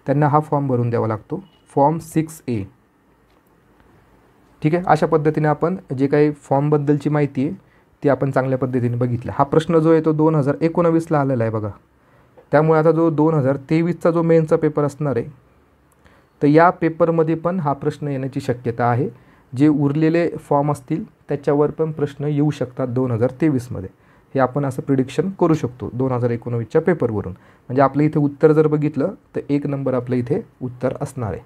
त्यांना हा फॉर्म भरून द्यावा लागतो फॉर्म सिक्स ए ठीक आहे अशा पद्धतीने आपण जे काही फॉर्मबद्दलची माहिती आहे ती आपण चांगल्या पद्धतीने बघितली हा प्रश्न जो आहे तो दोन हजार एकोणावीसला आलेला आहे बघा त्यामुळे आता जो दोन हजार तेवीसचा जो मेनचा पेपर असणार आहे तर या पेपरमध्ये पण हा प्रश्न येण्याची शक्यता आहे जे उरलेले फॉर्म असतील त्याच्यावर पण प्रश्न येऊ शकतात दोन हजार तेवीसमध्ये हे आपण असं प्रिडिक्शन करू शकतो दोन हजार एकोणवीसच्या पेपरवरून म्हणजे आपलं इथे उत्तर जर बघितलं तर एक नंबर आपलं इथे उत्तर असणार आहे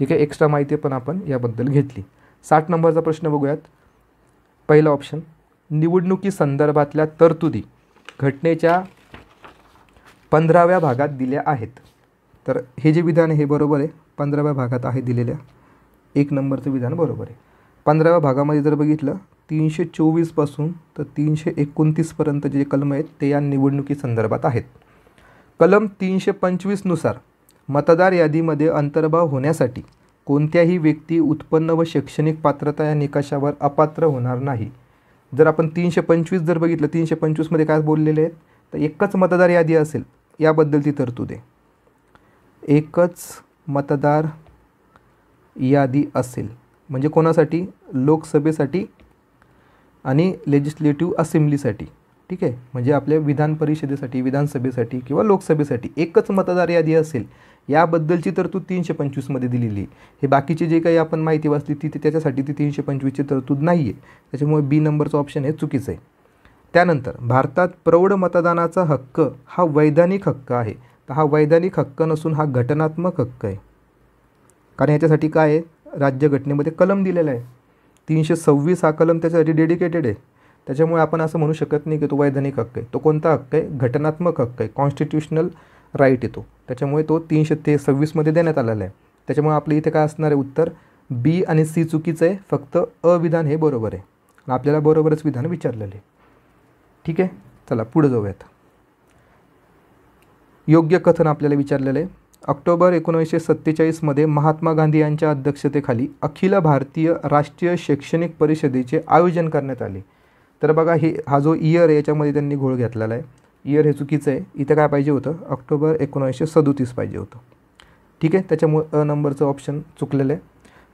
ठीक आहे एक्स्ट्रा माहिती पण आपण याबद्दल घेतली साठ नंबरचा प्रश्न बघूयात पहिला ऑप्शन निवडणुकी संदर्भातल्या तरतुदी घटनेच्या पंधराव्या भागात दिल्या आहेत तर हे जे विधान आहे हे बरोबर आहे पंधराव्या भागात आहे दिलेल्या एक नंबरचं विधान बरोबर आहे पंधराव्या भागामध्ये जर बघितलं तीनशे चोवीसपासून तर तीनशे एकोणतीसपर्यंत जे कलम आहेत ते या निवडणुकी संदर्भात आहेत कलम तीनशे पंचवीसनुसार मतदार यादीमध्ये अंतर्भाव होण्यासाठी कोणत्याही व्यक्ती उत्पन्न व शैक्षणिक पात्रता या निकषावर अपात्र होणार नाही जर आपण तीनशे पंचवीस जर बघितलं तीनशे पंचवीसमध्ये काय बोललेले आहेत तर एकच मतदार यादी असेल याबद्दलची तरतूद आहे एकच मतदार यादी असेल म्हणजे कोणासाठी लोकसभेसाठी आणि लेजिस्लेटिव्ह असेंब्लीसाठी ठीक आहे म्हणजे आपल्या विधान परिषदेसाठी विधानसभेसाठी किंवा लोकसभेसाठी एकच मतदार यादी असेल याबद्दलची तरतूद तीनशे पंचवीसमध्ये दिलेली आहे हे बाकीचे जे काही आपण माहिती वाचली ती त्याच्यासाठी ती तीनशे पंचवीसची तरतूद नाही आहे त्याच्यामुळे बी नंबरचं ऑप्शन हे चुकीचं आहे त्यानंतर भारतात प्रौढ मतदानाचा हक्क हा वैधानिक हक्क आहे तर हा वैधानिक हक्क नसून हा घटनात्मक हक्क आहे कारण याच्यासाठी काय आहे राज्यघटनेमध्ये कलम दिलेला आहे तीनशे सव्वीस हा कलम त्याच्यासाठी डेडिकेटेड आहे त्याच्यामुळे आपण असं म्हणू शकत नाही की तो वैधानिक हक्क आहे तो कोणता हक्क आहे घटनात्मक हक्क आहे कॉन्स्टिट्युशनल राईट येतो त्याच्यामुळे तो तीनशे ते सव्वीसमध्ये देण्यात आलेला आहे त्याच्यामुळे आपलं इथे काय असणार आहे उत्तर बी आणि सी चुकीचं आहे फक्त अविधान हे बरोबर आहे आपल्याला बरोबरच विधान विचारलेलं आहे ठीक आहे चला पुढे जाऊयात योग्य कथन आपल्याला विचारलेलं आहे ऑक्टोबर एकोणीसशे सत्तेचाळीसमध्ये महात्मा गांधी यांच्या अध्यक्षतेखाली अखिल भारतीय राष्ट्रीय शैक्षणिक परिषदेचे आयोजन करण्यात आले तर बघा हे हा जो इयर आहे याच्यामध्ये त्यांनी घोळ घेतलेला आहे इयर हे चुकीचं आहे इथं काय पाहिजे होतं ऑक्टोबर एकोणीसशे सदोतीस पाहिजे होतं ठीक आहे त्याच्यामुळं अ नंबरचं ऑप्शन चुकलेलं आहे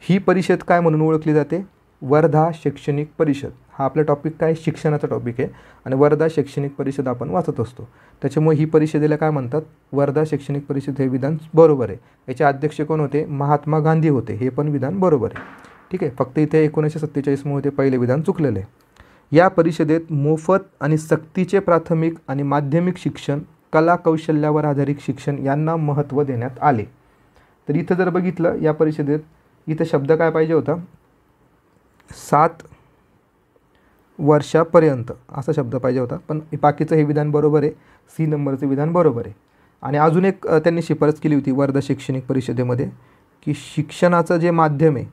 ही परिषद काय म्हणून ओळखली जाते वर्धा शैक्षणिक परिषद हा आपला टॉपिक काय शिक्षणाचा टॉपिक आहे आणि वर्धा शैक्षणिक परिषद आपण वाचत असतो त्याच्यामुळे ही परिषदेला काय म्हणतात वर्धा शैक्षणिक परिषद हे विधान बरोबर आहे याचे अध्यक्ष कोण होते महात्मा गांधी होते हे पण विधान बरोबर आहे ठीक आहे फक्त इथे एकोणीसशे सत्तेचाळीसमुळे ते पहिले विधान चुकलेलं आहे या परिषदेत मोफत आणि सक्तीचे प्राथमिक आणि माध्यमिक शिक्षण कला कौशल्यावर आधारित शिक्षण यांना महत्त्व देण्यात आले तर इथं जर बघितलं या परिषदेत इथं शब्द काय पाहिजे होता सात वर्षापर्यंत असा शब्द पाहिजे होता पण बाकीचं हे विधान बरोबर आहे सी नंबरचं विधान बरोबर आहे आणि अजून एक त्यांनी शिफारस केली होती वर्धा शैक्षणिक परिषदेमध्ये की शिक्षणाचं जे माध्यम आहे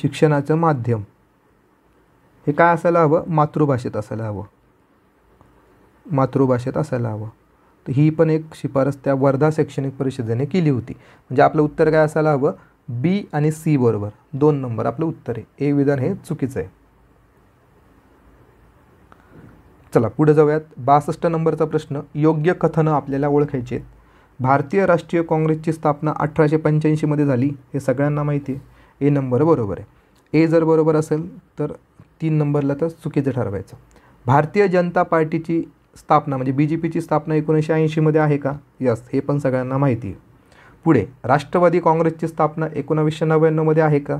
शिक्षणाचं माध्यम हे काय असायला हवं मातृभाषेत असायला हवं मातृभाषेत असायला हवं तर ही पण एक शिफारस त्या वर्धा शैक्षणिक परिषदेने केली होती म्हणजे आपलं उत्तर काय असायला हवं बी आणि सी बरोबर दोन नंबर आपलं उत्तर आहे ए विधान हे चुकीचं आहे चला पुढे जाऊयात बासष्ट नंबरचा प्रश्न योग्य कथनं आपल्याला ओळखायचे भारतीय राष्ट्रीय काँग्रेसची स्थापना अठराशे पंच्याऐंशीमध्ये झाली हे सगळ्यांना माहिती आहे ए नंबर बरोबर आहे ए जर बरोबर असेल तर तीन नंबरला तर चुकीचं ठरवायचं भारतीय जनता पार्टीची स्थापना म्हणजे बी जे पीची स्थापना एकोणीसशे ऐंशीमध्ये आहे का यस हे पण सगळ्यांना माहिती आहे पुढे राष्ट्रवादी काँग्रेसची स्थापना एकोणावीसशे नव्याण्णवमध्ये आहे का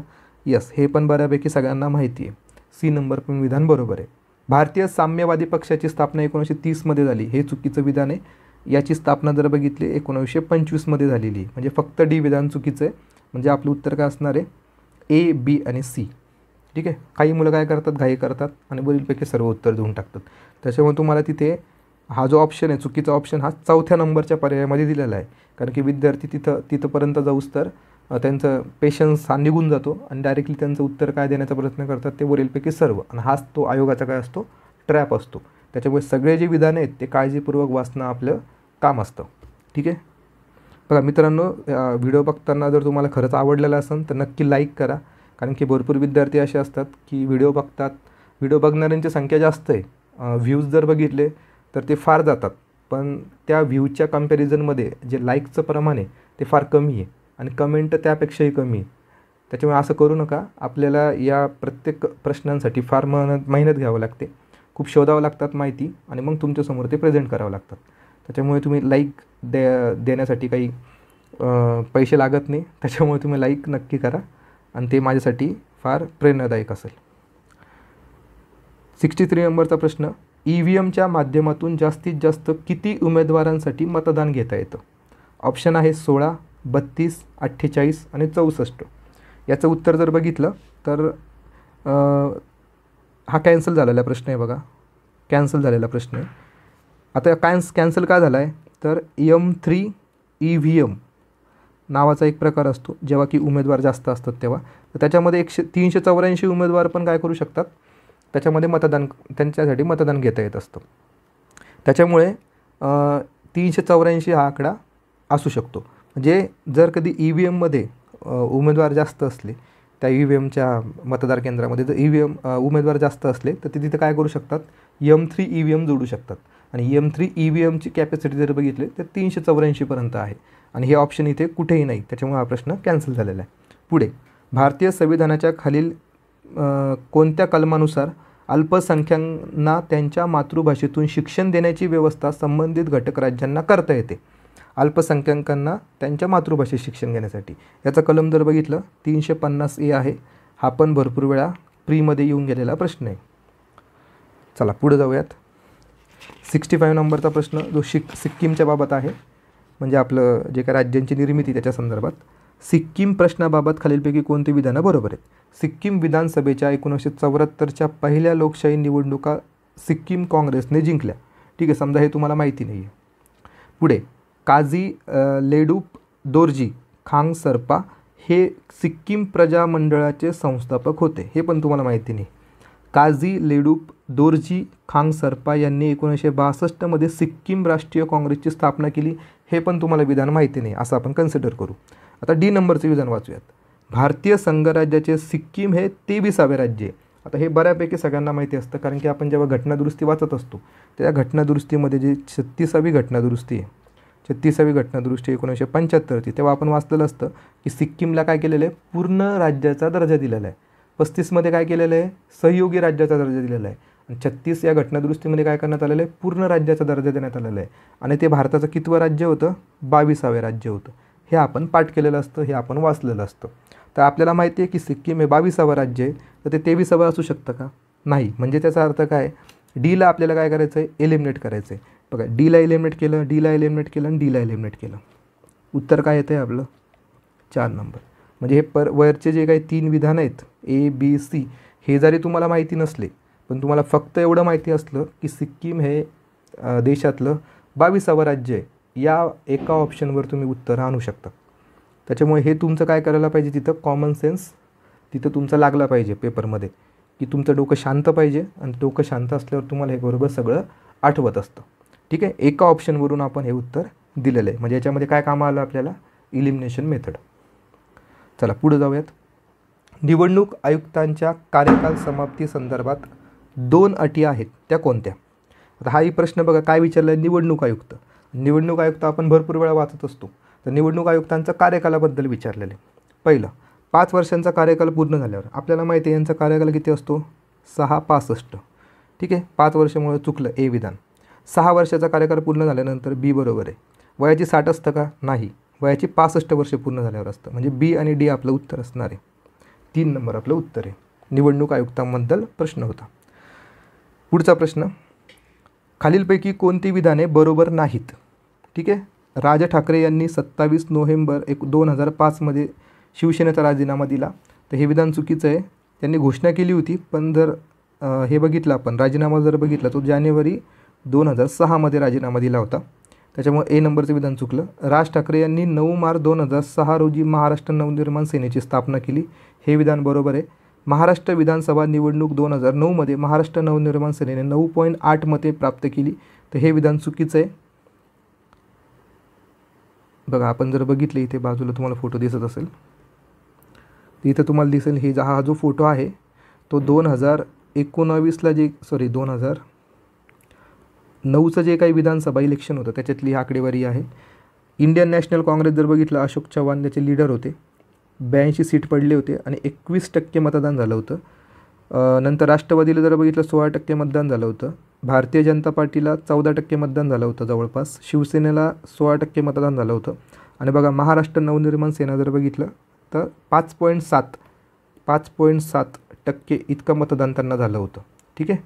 यस हे पण बऱ्यापैकी सगळ्यांना माहिती आहे सी नंबर पण विधान बरोबर आहे भारतीय साम्यवादी पक्षाची स्थापना एकोणीसशे तीसमध्ये झाली हे चुकीचं विधान आहे याची स्थापना जर बघितली एकोणावीसशे पंचवीसमध्ये झालेली म्हणजे फक्त डी विधान चुकीचं आहे म्हणजे आपलं उत्तर काय असणार आहे ए बी आणि सी ठीक आहे काही मुलं काय करतात घाई करतात आणि वरीलपैकी सर्व उत्तर देऊन टाकतात त्याच्यामुळे तुम्हाला तिथे हा जो ऑप्शन आहे चुकीचा ऑप्शन हा चौथ्या नंबरच्या पर्यायामध्ये दिलेला आहे कारण की विद्यार्थी तिथं तिथंपर्यंत जाऊस तर त्यांचं पेशन्स हा निघून जातो आणि डायरेक्टली त्यांचं उत्तर काय देण्याचा प्रयत्न करतात ते वरीलपैकी सर्व आणि हाच तो आयोगाचा काय असतो ट्रॅप असतो त्याच्यामुळे सगळे जे विधान आहेत ते काळजीपूर्वक वाचणं आपलं काम असतं ठीक आहे बघा मित्रांनो व्हिडिओ बघताना जर तुम्हाला खरंच आवडलेला असेल तर नक्की लाईक करा कारण की भरपूर विद्यार्थी असे असतात की व्हिडिओ बघतात व्हिडिओ बघणाऱ्यांची संख्या जास्त आहे व्ह्यूज जर बघितले तर ते फार जातात पण त्या व्ह्यूच्या कम्पॅरिझनमध्ये जे लाईकचं प्रमाण आहे ते फार कमी आहे आणि कमेंट त्यापेक्षाही कमी आहे त्याच्यामुळे असं करू नका आपल्याला या प्रत्येक प्रश्नांसाठी फार मेहनत मेहनत घ्यावं लागते खूप शोधावं लागतात माहिती आणि मग तुमच्यासमोर ते प्रेझेंट करावं लागतात त्याच्यामुळे तुम्ही लाईक दे देण्यासाठी काही पैसे लागत नाही त्याच्यामुळे तुम्ही लाईक नक्की करा आणि ते माझ्यासाठी फार प्रेरणादायक असेल सिक्स्टी थ्री नंबरचा प्रश्न ई e व्ही एमच्या माध्यमातून जास्तीत जास्त किती उमेदवारांसाठी मतदान घेता येतं ऑप्शन आहे सोळा बत्तीस अठ्ठेचाळीस आणि चौसष्ट याचं उत्तर जर बघितलं तर हा कॅन्सल झालेला प्रश्न आहे बघा कॅन्सल झालेला प्रश्न आहे आता कॅन्स कॅन्सल का झाला आहे तर M three E V M नावाचा एक प्रकार असतो जेव्हा की उमेदवार जास्त असतात तेव्हा तर त्याच्यामध्ये एकशे तीनशे चौऱ्याऐंशी उमेदवार पण काय करू शकतात त्याच्यामध्ये मतदान त्यांच्यासाठी मतदान घेता येत असतं त्याच्यामुळे तीनशे चौऱ्याऐंशी हा आकडा असू शकतो म्हणजे जर कधी ई e व्ही एममध्ये उमेदवार जास्त असले त्या ई e व्ही एमच्या मतदार केंद्रामध्ये जर ई व्ही एम उमेदवार जास्त असले तर ते तिथे काय करू शकतात M three E V M जोडू शकतात आणि यम थ्री ई व्ही एमची कॅपॅसिटी जर बघितली तर तीनशे चौऱ्याऐंशीपर्यंत आहे आणि हे ऑप्शन इथे कुठेही नाही त्याच्यामुळे हा प्रश्न कॅन्सल झालेला आहे पुढे भारतीय संविधानाच्या खालील कोणत्या कलमानुसार अल्पसंख्यांना त्यांच्या मातृभाषेतून शिक्षण देण्याची व्यवस्था संबंधित घटक राज्यांना करता येते अल्पसंख्याकांना त्यांच्या मातृभाषेत शिक्षण घेण्यासाठी याचा कलम जर बघितलं तीनशे पन्नास ए आहे हा पण भरपूर वेळा प्रीमध्ये येऊन गेलेला प्रश्न आहे चला पुढे जाऊयात सिक्स्टी फाईव्ह नंबरचा प्रश्न जो शिक सिक्कीमच्या बाबत आहे म्हणजे आपलं जे काय राज्यांची निर्मिती त्याच्या संदर्भात सिक्कीम प्रश्नाबाबत खालीलपैकी कोणती विधानं बरोबर आहेत सिक्कीम विधानसभेच्या एकोणीसशे चौऱ्याहत्तरच्या पहिल्या लोकशाही निवडणुका सिक्कीम काँग्रेसने जिंकल्या ठीक आहे समजा हे तुम्हाला माहिती नाही आहे पुढे काझी लेडूप दोर्जी खांग सरपा हे सिक्कीम प्रजामंडळाचे संस्थापक होते हे पण तुम्हाला माहिती नाही काझी लेडूप दोर्जी खांग सरपा यांनी एकोणीसशे बासष्टमध्ये सिक्कीम राष्ट्रीय काँग्रेसची स्थापना केली हे पण तुम्हाला विधान माहिती नाही असं आपण कन्सिडर करू आता डी नंबरचं विधान वाचूयात भारतीय संघराज्याचे सिक्कीम हे तेविसावे राज्य आहे आता हे बऱ्यापैकी सगळ्यांना माहिती असतं कारण की आपण जेव्हा घटनादुरुस्ती वाचत असतो त्या घटनादुरुस्तीमध्ये जी छत्तीसावी घटनादुरुस्ती आहे छत्तीसावी घटनादुरुस्ती एकोणीसशे पंच्याहत्तरची तेव्हा आपण वाचलेलं असतं की सिक्कीमला काय केलेलं आहे पूर्ण राज्याचा दर्जा दिलेला आहे पस्तीसमध्ये काय केलेलं आहे सहयोगी राज्याचा दर्जा दिलेला आहे छत्तीस या घटनादुरुस्तीमध्ये काय करण्यात आलेलं आहे पूर्ण राज्याचा दर्जा देण्यात आलेला आहे आणि ते भारताचं कितवं राज्य होतं बावीसावे राज्य होतं हे आपण पाठ केलेलं असतं हे आपण वाचलेलं असतं तर आपल्याला माहिती आहे की सिक्कीम हे बावीसावं राज्य आहे तर ते तेवीसावं असू शकतं का नाही म्हणजे त्याचा अर्थ काय डीला आपल्याला काय करायचं आहे एलिमिनेट करायचं आहे बघा डीला एलिमिनेट केलं डीला एलिमिनेट केलं आणि डीला एलिमिनेट केलं उत्तर काय येतं आहे आपलं चार नंबर म्हणजे हे पर वरचे जे काही तीन विधान आहेत ए बी सी हे जरी तुम्हाला माहिती नसले पण तुम्हाला फक्त एवढं माहिती असलं की सिक्कीम हे देशातलं बावीसावं राज्य आहे या एका ऑप्शनवर तुम्ही उत्तर आणू शकता त्याच्यामुळे हे तुमचं काय करायला पाहिजे तिथं कॉमन सेन्स तिथं तुमचा लागला पाहिजे पेपरमध्ये की तुमचं डोकं शांत पाहिजे आणि डोकं शांत असल्यावर तुम्हाला हे बरोबर सगळं आठवत असतं ठीक आहे एका ऑप्शनवरून आपण हे उत्तर दिलेलं आहे म्हणजे याच्यामध्ये काय कामं आलं आपल्याला इलिमिनेशन मेथड चला पुढे जाऊयात निवडणूक आयुक्तांच्या कार्यकाल समाप्ती संदर्भात दोन अटी आहेत त्या कोणत्या आता हाही प्रश्न बघा काय विचारलं आहे निवडणूक आयुक्त निवडणूक आयुक्त आपण भरपूर वेळा वाचत असतो तर निवडणूक आयुक्तांचा कार्यकालाबद्दल विचारलेलं आहे पहिलं पाच वर्षांचा कार्यकाल पूर्ण झाल्यावर आपल्याला माहिती आहे यांचा कार्यकाल किती असतो सहा पासष्ट ठीक आहे पाच वर्षामुळे चुकलं ए विधान सहा वर्षाचा कार्यकाल पूर्ण झाल्यानंतर बी बरोबर आहे वयाची साठ असतं का नाही वयाची पासष्ट वर्षे पूर्ण झाल्यावर असतं म्हणजे बी आणि डी आपलं उत्तर असणार आहे तीन नंबर आपलं उत्तर आहे निवडणूक आयुक्तांबद्दल प्रश्न होता पुढचा प्रश्न खालीलपैकी कोणती विधाने बरोबर नाहीत ठीक आहे राज ठाकरे यांनी सत्तावीस नोव्हेंबर एक दोन हजार पाचमध्ये शिवसेनेचा राजीनामा दिला तर हे विधान चुकीचं आहे त्यांनी घोषणा केली होती पण जर हे बघितलं आपण राजीनामा जर बघितला तो जानेवारी दोन हजार सहामध्ये राजीनामा दिला होता त्याच्यामुळे ए नंबरचं विधान चुकलं राज ठाकरे यांनी नऊ मार्च दोन हजार सहा रोजी महाराष्ट्र नवनिर्माण सेनेची स्थापना केली हे विधान बरोबर आहे महाराष्ट्र विधानसभा निवडणूक दोन हजार नऊमध्ये महाराष्ट्र नवनिर्माण सेनेने नऊ पॉईंट आठ मते प्राप्त केली तर हे विधान चुकीचं आहे बघा आपण जर बघितले इथे बाजूला तुम्हाला फोटो दिसत असेल इथं तुम्हाला दिसेल हे हा जो फोटो आहे तो दोन हजार एकोणावीसला जे सॉरी दोन हजार नऊचं जे काही विधानसभा इलेक्शन होतं त्याच्यातली आकडेवारी आहे इंडियन नॅशनल काँग्रेस जर बघितलं अशोक चव्हाण त्याचे लीडर होते ब्याऐंशी सीट पडले होते आणि एकवीस टक्के मतदान झालं होतं नंतर राष्ट्रवादीला जर बघितलं सोळा टक्के मतदान झालं होतं भारतीय जनता पार्टीला चौदा टक्के मतदान झालं होतं जवळपास शिवसेनेला सोळा टक्के मतदान झालं होतं आणि बघा महाराष्ट्र नवनिर्माण सेना जर बघितलं तर पाच पॉईंट सात पाच पॉईंट सात टक्के इतकं मतदान त्यांना झालं होतं ठीक आहे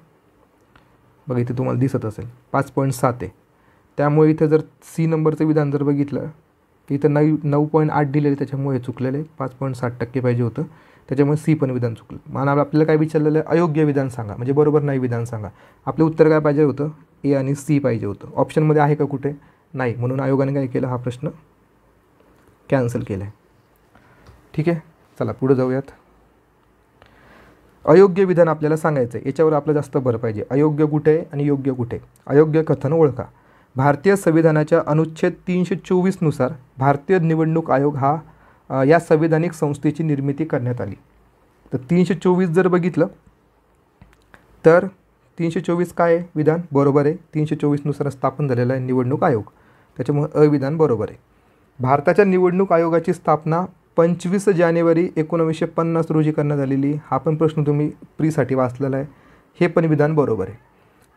बघा इथे तुम्हाला दिसत असेल पाच पॉईंट सात आहे त्यामुळे इथं जर सी नंबरचं विधान जर बघितलं इथं नऊ नऊ पॉईंट आठ दिलेले त्याच्यामुळे हे चुकलेलं आहे पाच पॉईंट साठ टक्के पाहिजे होतं त्याच्यामुळे सी पण विधान चुकलं मला आपल्याला काय विचारलेलं आहे अयोग्य विधान सांगा म्हणजे बरोबर नाही विधान सांगा आपलं उत्तर काय पाहिजे होतं ए आणि सी पाहिजे होतं ऑप्शनमध्ये आहे का कुठे नाही म्हणून आयोगाने काय केलं हा प्रश्न कॅन्सल केला आहे ठीक आहे चला पुढे जाऊयात अयोग्य विधान आपल्याला सांगायचं आहे याच्यावर आपलं जास्त भर पाहिजे अयोग्य कुठे आहे आणि योग्य कुठे अयोग्य कथन ओळखा भारतीय संविधानाच्या अनुच्छेद तीनशे चोवीसनुसार भारतीय निवडणूक आयोग हा या संविधानिक संस्थेची निर्मिती करण्यात आली तर तीनशे चोवीस जर बघितलं तर तीनशे चोवीस काय आहे विधान बरोबर आहे तीनशे चोवीसनुसार स्थापन झालेला आहे निवडणूक आयोग त्याच्यामुळे अविधान बरोबर आहे भारताच्या निवडणूक आयोगाची स्थापना पंचवीस जानेवारी एकोणावीसशे पन्नास रोजी करण्यात आलेली हा पण प्रश्न तुम्ही प्रीसाठी वाचलेला आहे हे पण विधान बरोबर आहे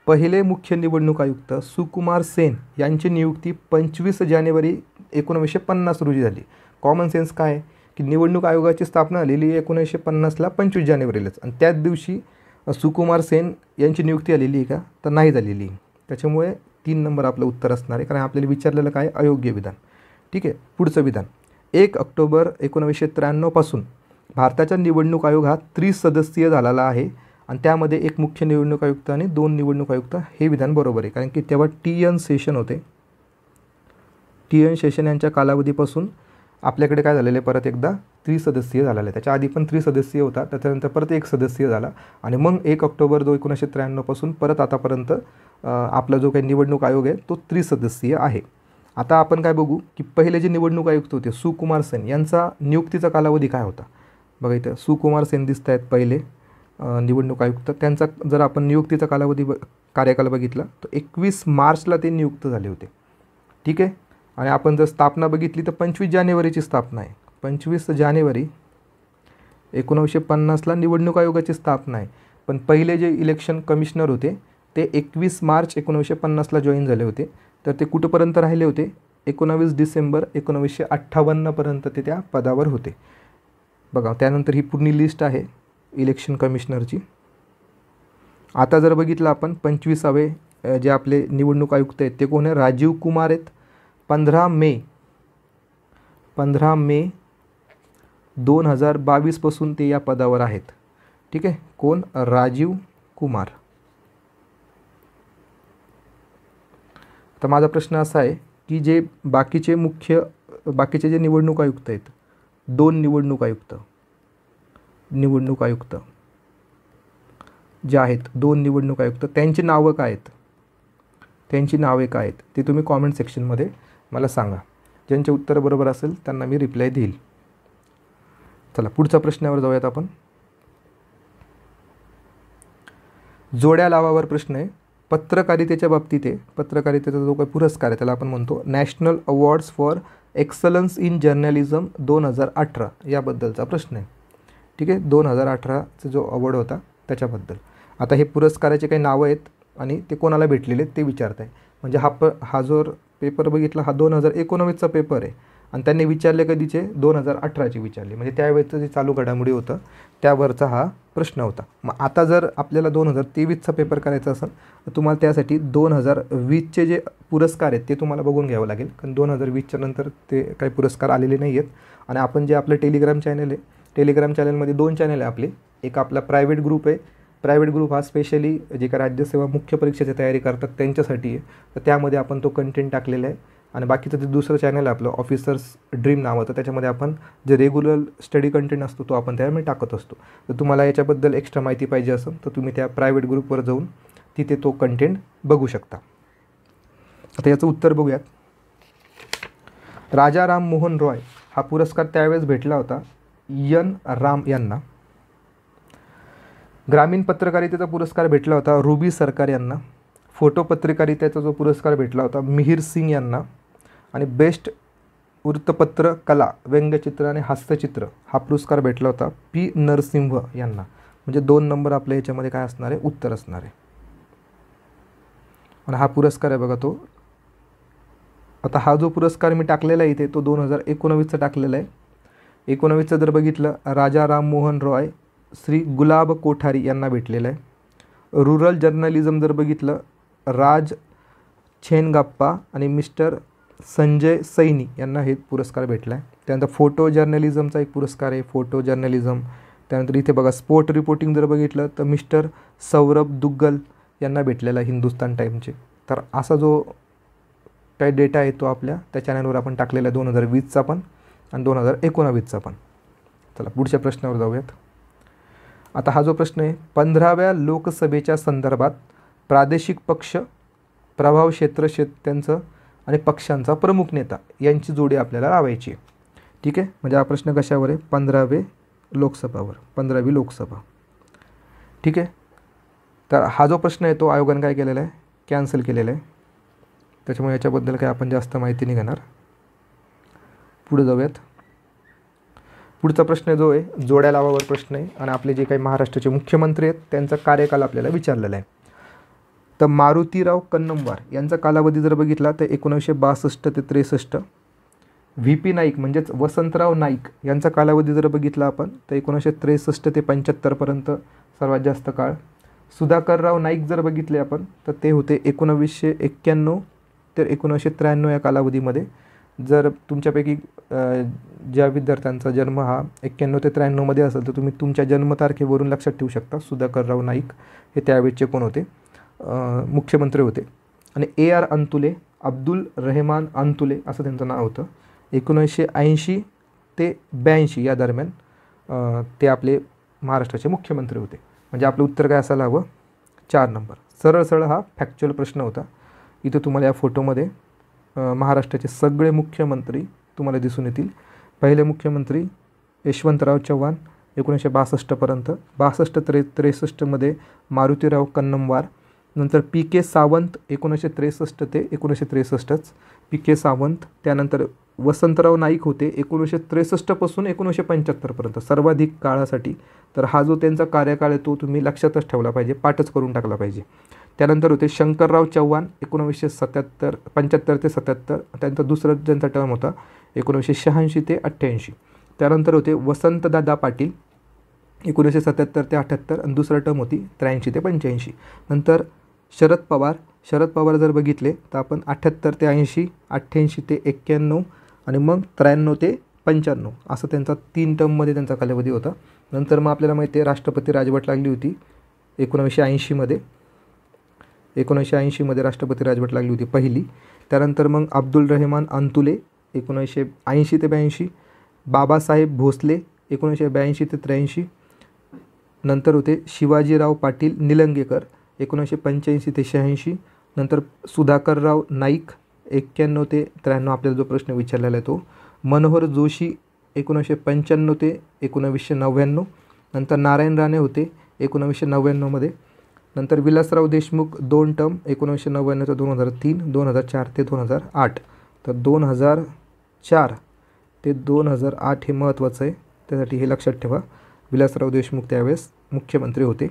पहिले मुख्य निवडणूक आयुक्त सुकुमार सेन यांची नियुक्ती पंचवीस जानेवारी एकोणीसशे पन्नास रोजी झाली कॉमन सेन्स काय की निवडणूक आयोगाची स्थापना आलेली एकोणीसशे पन्नासला पंचवीस जानेवारीलाच आणि त्याच दिवशी सुकुमार सेन यांची नियुक्ती आलेली आहे का तर नाही झालेली त्याच्यामुळे तीन नंबर आपलं उत्तर असणार आहे कारण आपल्याला विचारलेलं काय अयोग्य विधान ठीक आहे पुढचं विधान एक ऑक्टोबर एकोणवीसशे त्र्याण्णवपासून भारताचा निवडणूक आयोग हा त्रिसदस्यीय झालेला आहे आणि त्यामध्ये एक मुख्य निवडणूक आयुक्त आणि दोन निवडणूक आयुक्त हे विधान बरोबर आहे कारण की तेव्हा टी एन सेशन होते टी एन सेशन यांच्या कालावधीपासून आपल्याकडे काय झालेलं आहे परत एकदा त्रिसदस्यीय झालेलं आहे त्याच्या आधी पण त्रिसदस्यीय होता त्याच्यानंतर परत एक सदस्यीय झाला आणि मग एक ऑक्टोबर दो एकोणीसशे त्र्याण्णवपासून परत आतापर्यंत आपला जो काही निवडणूक आयोग आहे तो त्रिसदस्यीय आहे आता आपण काय बघू की पहिले जे निवडणूक आयुक्त होते सुकुमार सेन यांचा नियुक्तीचा कालावधी काय होता बघा इथं सुकुमार सेन दिसत आहेत पहिले निवडणूक आयुक्त त्यांचा जर आपण नियुक्तीचा कालावधी ब कार्यकाल बघितला तर एकवीस मार्चला ते नियुक्त झाले होते ठीक आहे आणि आपण जर स्थापना बघितली तर पंचवीस जानेवारीची स्थापना आहे पंचवीस जानेवारी एकोणावीसशे पन्नासला निवडणूक आयोगाची स्थापना आहे पण पहिले जे इलेक्शन कमिशनर होते ते एकवीस मार्च एकोणावीसशे पन्नासला जॉईन झाले होते तर ते कुठंपर्यंत राहिले होते एकोणावीस डिसेंबर एकोणावीसशे अठ्ठावन्नपर्यंत ते त्या पदावर होते बघा त्यानंतर ही पूर्ण लिस्ट आहे इलेक्शन कमिशनरची आता जर बघितलं आपण पंचवीसावे जे आपले निवडणूक आयुक्त आहेत ते कोण आहे राजीव कुमार आहेत पंधरा मे पंधरा मे दोन हजार बावीसपासून ते या पदावर आहेत ठीक आहे कोण राजीव कुमार आता माझा प्रश्न असा आहे की जे बाकीचे मुख्य बाकीचे जे निवडणूक आयुक्त आहेत दोन निवडणूक आयुक्त निवडणूक आयुक्त जे आहेत दोन निवडणूक आयुक्त त्यांची नावं काय आहेत त्यांची नावे काय आहेत ते तुम्ही कॉमेंट सेक्शनमध्ये मला सांगा ज्यांचे उत्तर बरोबर असेल त्यांना मी रिप्लाय देईल चला पुढच्या प्रश्नावर जाऊयात आपण जोड्या लावावर प्रश्न आहे पत्रकारितेच्या बाबतीत आहे पत्रकारितेचा जो काही पुरस्कार आहे त्याला आपण म्हणतो national awards for excellence in journalism दोन हजार अठरा याबद्दलचा प्रश्न आहे ठीक आहे दोन हजार अठराचा जो अवॉर्ड होता त्याच्याबद्दल आता हे पुरस्काराचे काही नावं आहेत आणि ते कोणाला भेटलेले ते विचारत आहे म्हणजे हा प हा जो पेपर बघितला हा दोन हजार एकोणावीसचा पेपर आहे आणि त्यांनी विचारले कधीचे दोन हजार अठराचे विचारले म्हणजे त्यावेळेचं जे चालू घडामोडी होतं त्यावरचा हा प्रश्न होता मग आता जर आपल्याला दोन हजार तेवीसचा पेपर करायचा असेल तर तुम्हाला त्यासाठी दोन हजार वीसचे जे पुरस्कार आहेत ते तुम्हाला बघून घ्यावं लागेल कारण दोन हजार वीसच्या नंतर ते काही पुरस्कार आलेले नाही आहेत आणि आपण जे आपलं टेलिग्राम चॅनल आहे टेलिग्राम चॅनलमध्ये दोन चॅनल आहे आपले एक आपला प्रायव्हेट ग्रुप आहे प्रायव्हेट ग्रुप हा स्पेशली जे का राज्यसेवा मुख्य परीक्षेची तयारी करतात त्यांच्यासाठी आहे तर त्यामध्ये आपण तो कंटेंट टाकलेला आहे आणि बाकीचं जे दुसरं चॅनल आहे आपलं ऑफिसर्स ड्रीम नावाचं त्याच्यामध्ये आपण जे रेग्युलर स्टडी कंटेंट असतो तो आपण त्यामध्ये टाकत असतो तर तुम्हाला याच्याबद्दल एक्स्ट्रा माहिती पाहिजे असेल तर तुम्ही त्या प्रायव्हेट ग्रुपवर जाऊन तिथे तो कंटेंट बघू शकता आता याचं उत्तर बघूयात राजा राम मोहन रॉय हा पुरस्कार त्यावेळेस भेटला होता यन राम यांना ग्रामीण पत्रकारितेचा पुरस्कार भेटला होता रुबी सरकार यांना फोटो पत्रकारितेचा जो पुरस्कार भेटला होता मिहीर सिंग यांना आणि बेस्ट वृत्तपत्र कला व्यंगचित्र आणि हास्यचित्र हा पुरस्कार भेटला होता पी नरसिंह यांना म्हणजे दोन नंबर आपल्या याच्यामध्ये काय असणार आहे उत्तर असणार आहे आणि हा पुरस्कार आहे बघा तो आता हा जो पुरस्कार मी टाकलेला आहे इथे तो दोन हजार एकोणवीसचा टाकलेला आहे एकोणावीसचं जर बघितलं राजा राममोहन रॉय श्री गुलाब कोठारी यांना भेटलेलं आहे रुरल जर्नलिझम जर बघितलं राज छेनगाप्पा आणि मिस्टर संजय सैनी यांना हे पुरस्कार भेटला आहे त्यानंतर फोटो जर्नलिझमचा एक पुरस्कार आहे फोटो जर्नलिझम त्यानंतर इथे बघा स्पोर्ट रिपोर्टिंग जर बघितलं तर मिस्टर सौरभ दुग्गल यांना भेटलेला हिंदुस्तान टाईमचे तर असा जो काही डेटा आहे तो आपल्या त्या चॅनलवर आपण टाकलेला आहे दोन हजार वीसचा पण आणि दोन हजार एकोणावीसचा पण चला पुढच्या प्रश्नावर जाऊयात आता हा जो प्रश्न आहे पंधराव्या लोकसभेच्या संदर्भात प्रादेशिक पक्ष प्रभाव क्षेत्र त्यांचं आणि पक्षांचा प्रमुख नेता यांची जोडी आपल्याला लावायची आहे ठीक आहे म्हणजे हा प्रश्न कशावर आहे पंधरावे लोकसभावर पंधरावी लोकसभा ठीक आहे तर हा जो प्रश्न आहे तो आयोगाने काय केलेला आहे कॅन्सल केलेला आहे त्याच्यामुळे याच्याबद्दल काय आपण जास्त माहिती नाही घेणार पुढे जाऊयात पुढचा प्रश्न जो आहे जोड्या लावावर प्रश्न आहे आणि आपले जे काही महाराष्ट्राचे मुख्यमंत्री आहेत त्यांचा कार्यकाल आपल्याला विचारलेला आहे तर मारुतीराव कन्नमवार यांचा कालावधी जर बघितला तर एकोणीसशे बासष्ट ते त्रेसष्ट व्ही पी नाईक म्हणजेच वसंतराव नाईक यांचा कालावधी जर बघितला आपण तर एकोणीसशे त्रेसष्ट ते पंच्याहत्तरपर्यंत सर्वात जास्त काळ सुधाकरराव नाईक जर बघितले आपण तर ते होते एकोणवीसशे एक्क्याण्णव ते एकोणीसशे त्र्याण्णव या कालावधीमध्ये जर तुमच्यापैकी ज्या विद्यार्थ्यांचा जन्म हा एक्क्याण्णव ते त्र्याण्णवमध्ये असेल तर तुम्ही तुमच्या जन्मतारखेवरून लक्षात ठेवू शकता सुधाकरराव नाईक हे त्यावेळचे कोण होते मुख्यमंत्री होते आणि ए आर अंतुले अब्दुल रहमान अंतुले असं त्यांचं नाव होतं एकोणीसशे ऐंशी ते ब्याऐंशी या दरम्यान ते आपले महाराष्ट्राचे मुख्यमंत्री होते म्हणजे आपलं उत्तर काय असायला हवं चार नंबर सरळ सरळ हा फॅक्च्युअल प्रश्न होता इथं तुम्हाला या फोटोमध्ये महाराष्ट्राचे सगळे मुख्यमंत्री तुम्हाला दिसून येतील पहिले मुख्यमंत्री यशवंतराव चव्हाण एकोणीसशे बासष्टपर्यंत बासष्ट त्रे त्रेसष्टमध्ये मारुतीराव कन्नमवार नंतर पी के सावंत एकोणीसशे त्रेसष्ट ते एकोणीसशे त्रेसष्टच पी के सावंत त्यानंतर वसंतराव नाईक होते एकोणीसशे त्रेसष्टपासून एकोणीसशे पंच्याहत्तरपर्यंत सर्वाधिक काळासाठी तर हा जो त्यांचा कार्यकाळ आहे तो तुम्ही लक्षातच ठेवला पाहिजे पाठच करून टाकला पाहिजे त्यानंतर होते शंकरराव चव्हाण एकोणवीसशे सत्याहत्तर पंच्याहत्तर ते सत्याहत्तर त्यांचा दुसरं ज्यांचा टर्म होता एकोणीसशे शहाऐंशी ते अठ्ठ्याऐंशी त्यानंतर होते वसंतदादा पाटील एकोणीसशे सत्याहत्तर ते अठ्ठ्याहत्तर आणि दुसरं टर्म होती त्र्याऐंशी ते पंच्याऐंशी नंतर शरद पवार शरद पवार जर बघितले तर आपण अठ्ठ्याहत्तर ते ऐंशी अठ्ठ्याऐंशी ते एक्क्याण्णव आणि मग त्र्याण्णव ते पंच्याण्णव असं त्यांचा तीन टर्ममध्ये त्यांचा कालावधी होता नंतर मग आपल्याला माहिती आहे राष्ट्रपती राजवट लागली होती एकोणावीसशे ऐंशीमध्ये एकोणीसशे ऐंशीमध्ये राष्ट्रपती राजवट लागली होती पहिली त्यानंतर मग अब्दुल रहमान अंतुले एकोणीसशे ऐंशी ते ब्याऐंशी बाबासाहेब भोसले एकोणीसशे ब्याऐंशी ते त्र्याऐंशी नंतर होते शिवाजीराव पाटील निलंगेकर एकोणीसशे पंच्याऐंशी ते शहाऐंशी नंतर सुधाकरराव नाईक एक्क्याण्णव ते त्र्याण्णव आपल्याला जो प्रश्न विचारलेला आहे तो मनोहर जोशी एकोणीसशे पंच्याण्णव ते एकोणावीसशे नव्याण्णव नंतर नारायण राणे होते एकोणावीसशे नव्याण्णवमध्ये नंतर विलासराव देशमुख दोन टर्म एकोणीसशे नव्याण्णव ते दोन हजार तीन दोन हजार चार ते दोन हजार आठ तर दोन हजार चार ते दोन हजार आठ हे महत्त्वाचं आहे त्यासाठी हे लक्षात ठेवा विलासराव देशमुख त्यावेळेस मुख्यमंत्री होते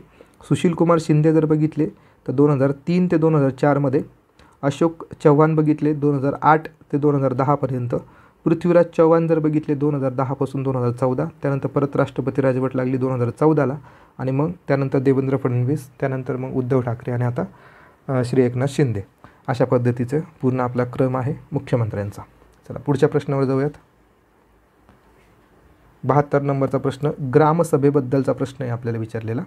सुशीलकुमार शिंदे जर बघितले तर दोन हजार तीन ते दोन हजार चारमध्ये अशोक चव्हाण बघितले दोन हजार आठ ते दोन हजार दहापर्यंत पृथ्वीराज चव्हाण जर बघितले दोन हजार दहापासून दोन हजार चौदा त्यानंतर परत राष्ट्रपती राजवट लागली दोन हजार चौदाला आणि मग त्यानंतर देवेंद्र फडणवीस त्यानंतर मग उद्धव ठाकरे आणि आता श्री एकनाथ शिंदे अशा पद्धतीचं पूर्ण आपला क्रम आहे मुख्यमंत्र्यांचा चला पुढच्या प्रश्नावर जाऊयात बहात्तर नंबरचा प्रश्न ग्रामसभेबद्दलचा प्रश्न आहे आपल्याला विचारलेला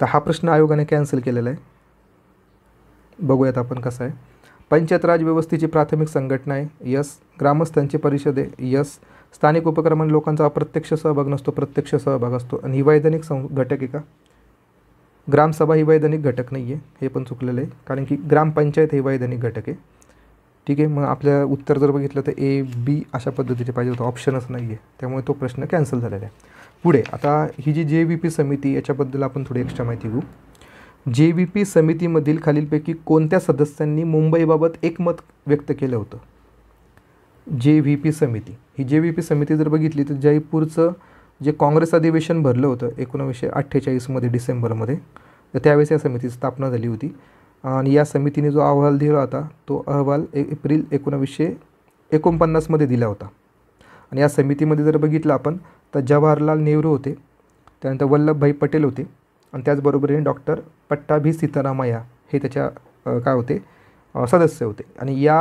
तर हा प्रश्न आयोगाने कॅन्सल केलेला आहे बघूयात आपण कसं आहे पंचायत राज व्यवस्थेची प्राथमिक संघटना आहे यस ग्रामस्थांची परिषद आहे यस स्थानिक उपक्रमाने लोकांचा अप्रत्यक्ष सहभाग नसतो प्रत्यक्ष सहभाग असतो आणि ही वैधानिक सं घटक आहे का ग्रामसभा ही वैधानिक घटक नाही आहे हे पण चुकलेलं आहे कारण की ग्रामपंचायत हे वैधानिक घटक आहे ठीक आहे मग आपल्या उत्तर जर बघितलं तर ए बी अशा पद्धतीचे पाहिजे होतं ऑप्शनच नाही आहे त्यामुळे तो प्रश्न कॅन्सल झालेला आहे पुढे आता ही जी जे व्ही पी समिती याच्याबद्दल आपण थोडी एक्स्ट्रा माहिती घेऊ जे व्ही पी समितीमधील खालीलपैकी कोणत्या सदस्यांनी मुंबईबाबत एकमत व्यक्त केलं होतं जे व्ही पी समिती ही जे व्ही पी समिती जर बघितली तर जयपूरचं जे काँग्रेस अधिवेशन भरलं होतं एकोणीसशे अठ्ठेचाळीसमध्ये डिसेंबरमध्ये तर त्यावेळेस या समितीची स्थापना झाली होती आणि या समितीने जो अहवाल दिला होता तो अहवाल एप्रिल एकोणावीसशे एकोणपन्नासमध्ये दिला होता आणि या समितीमध्ये जर बघितलं आपण तर जवाहरलाल नेहरू होते त्यानंतर वल्लभभाई पटेल होते आणि हे डॉक्टर पट्टाभी सीतारामया हे त्याच्या काय होते सदस्य होते आणि या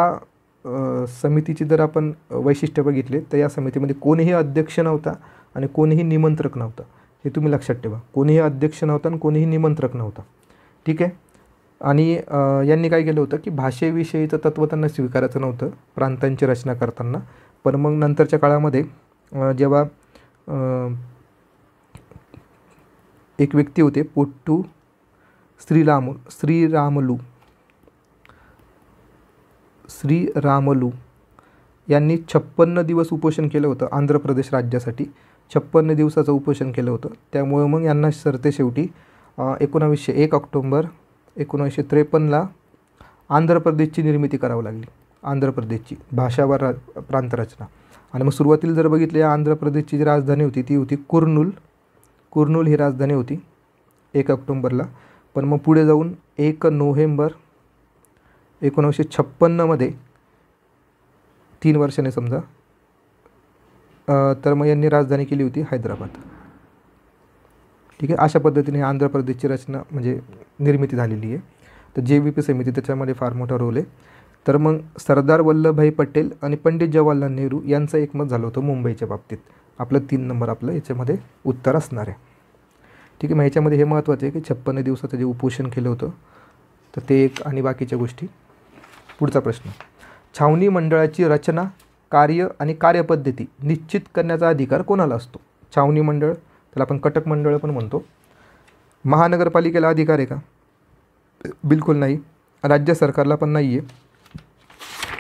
समितीची जर आपण वैशिष्ट्य बघितले तर या समितीमध्ये कोणीही अध्यक्ष नव्हता आणि कोणीही निमंत्रक नव्हता हे तुम्ही लक्षात ठेवा कोणीही अध्यक्ष नव्हता आणि कोणीही निमंत्रक नव्हता ठीक आहे आणि यांनी काय केलं होतं की भाषेविषयीचं तत्व त्यांना स्वीकारायचं नव्हतं प्रांतांची रचना करताना पण मग नंतरच्या काळामध्ये जेव्हा एक व्यक्ती होते पोट्टू श्रीराम श्रीरामलू श्रीरामलू यांनी छप्पन्न दिवस उपोषण केलं होतं आंध्र प्रदेश राज्यासाठी छप्पन्न दिवसाचं उपोषण केलं होतं त्यामुळे मग यांना शेवटी एकोणावीसशे एक ऑक्टोंबर एकोणावीसशे त्रेपन्नला आंध्र प्रदेशची निर्मिती करावी लागली आंध्र प्रदेशची भाषावर प्रांतरचना आणि मग सुरुवातीला जर बघितलं या आंध्र प्रदेशची जी राजधानी होती ती होती कुर्नूल कुर्नूल ही राजधानी होती एक ऑक्टोंबरला पण मग पुढे जाऊन एक नोव्हेंबर एकोणीसशे छप्पन्नमध्ये तीन वर्षाने समजा तर मग यांनी राजधानी केली होती हैदराबाद ठीक आहे अशा पद्धतीने आंध्र प्रदेशची रचना म्हणजे निर्मिती झालेली आहे तर जे व्ही पी समिती त्याच्यामध्ये फार मोठा रोल आहे तर मग सरदार वल्लभभाई पटेल आणि पंडित जवाहरलाल नेहरू यांचं एकमत झालं होतं मुंबईच्या बाबतीत आपलं तीन नंबर आपलं याच्यामध्ये उत्तर असणार आहे ठीक आहे मग याच्यामध्ये हे महत्त्वाचं आहे की छप्पन्न दिवसाचं जे उपोषण केलं होतं तर ते एक आणि बाकीच्या गोष्टी पुढचा प्रश्न छावणी मंडळाची रचना कार्य आणि कार्यपद्धती निश्चित करण्याचा अधिकार कोणाला असतो छावणी मंडळ त्याला आपण कटक मंडळ पण म्हणतो महानगरपालिकेला अधिकार आहे का बिलकुल नाही राज्य सरकारला पण नाही आहे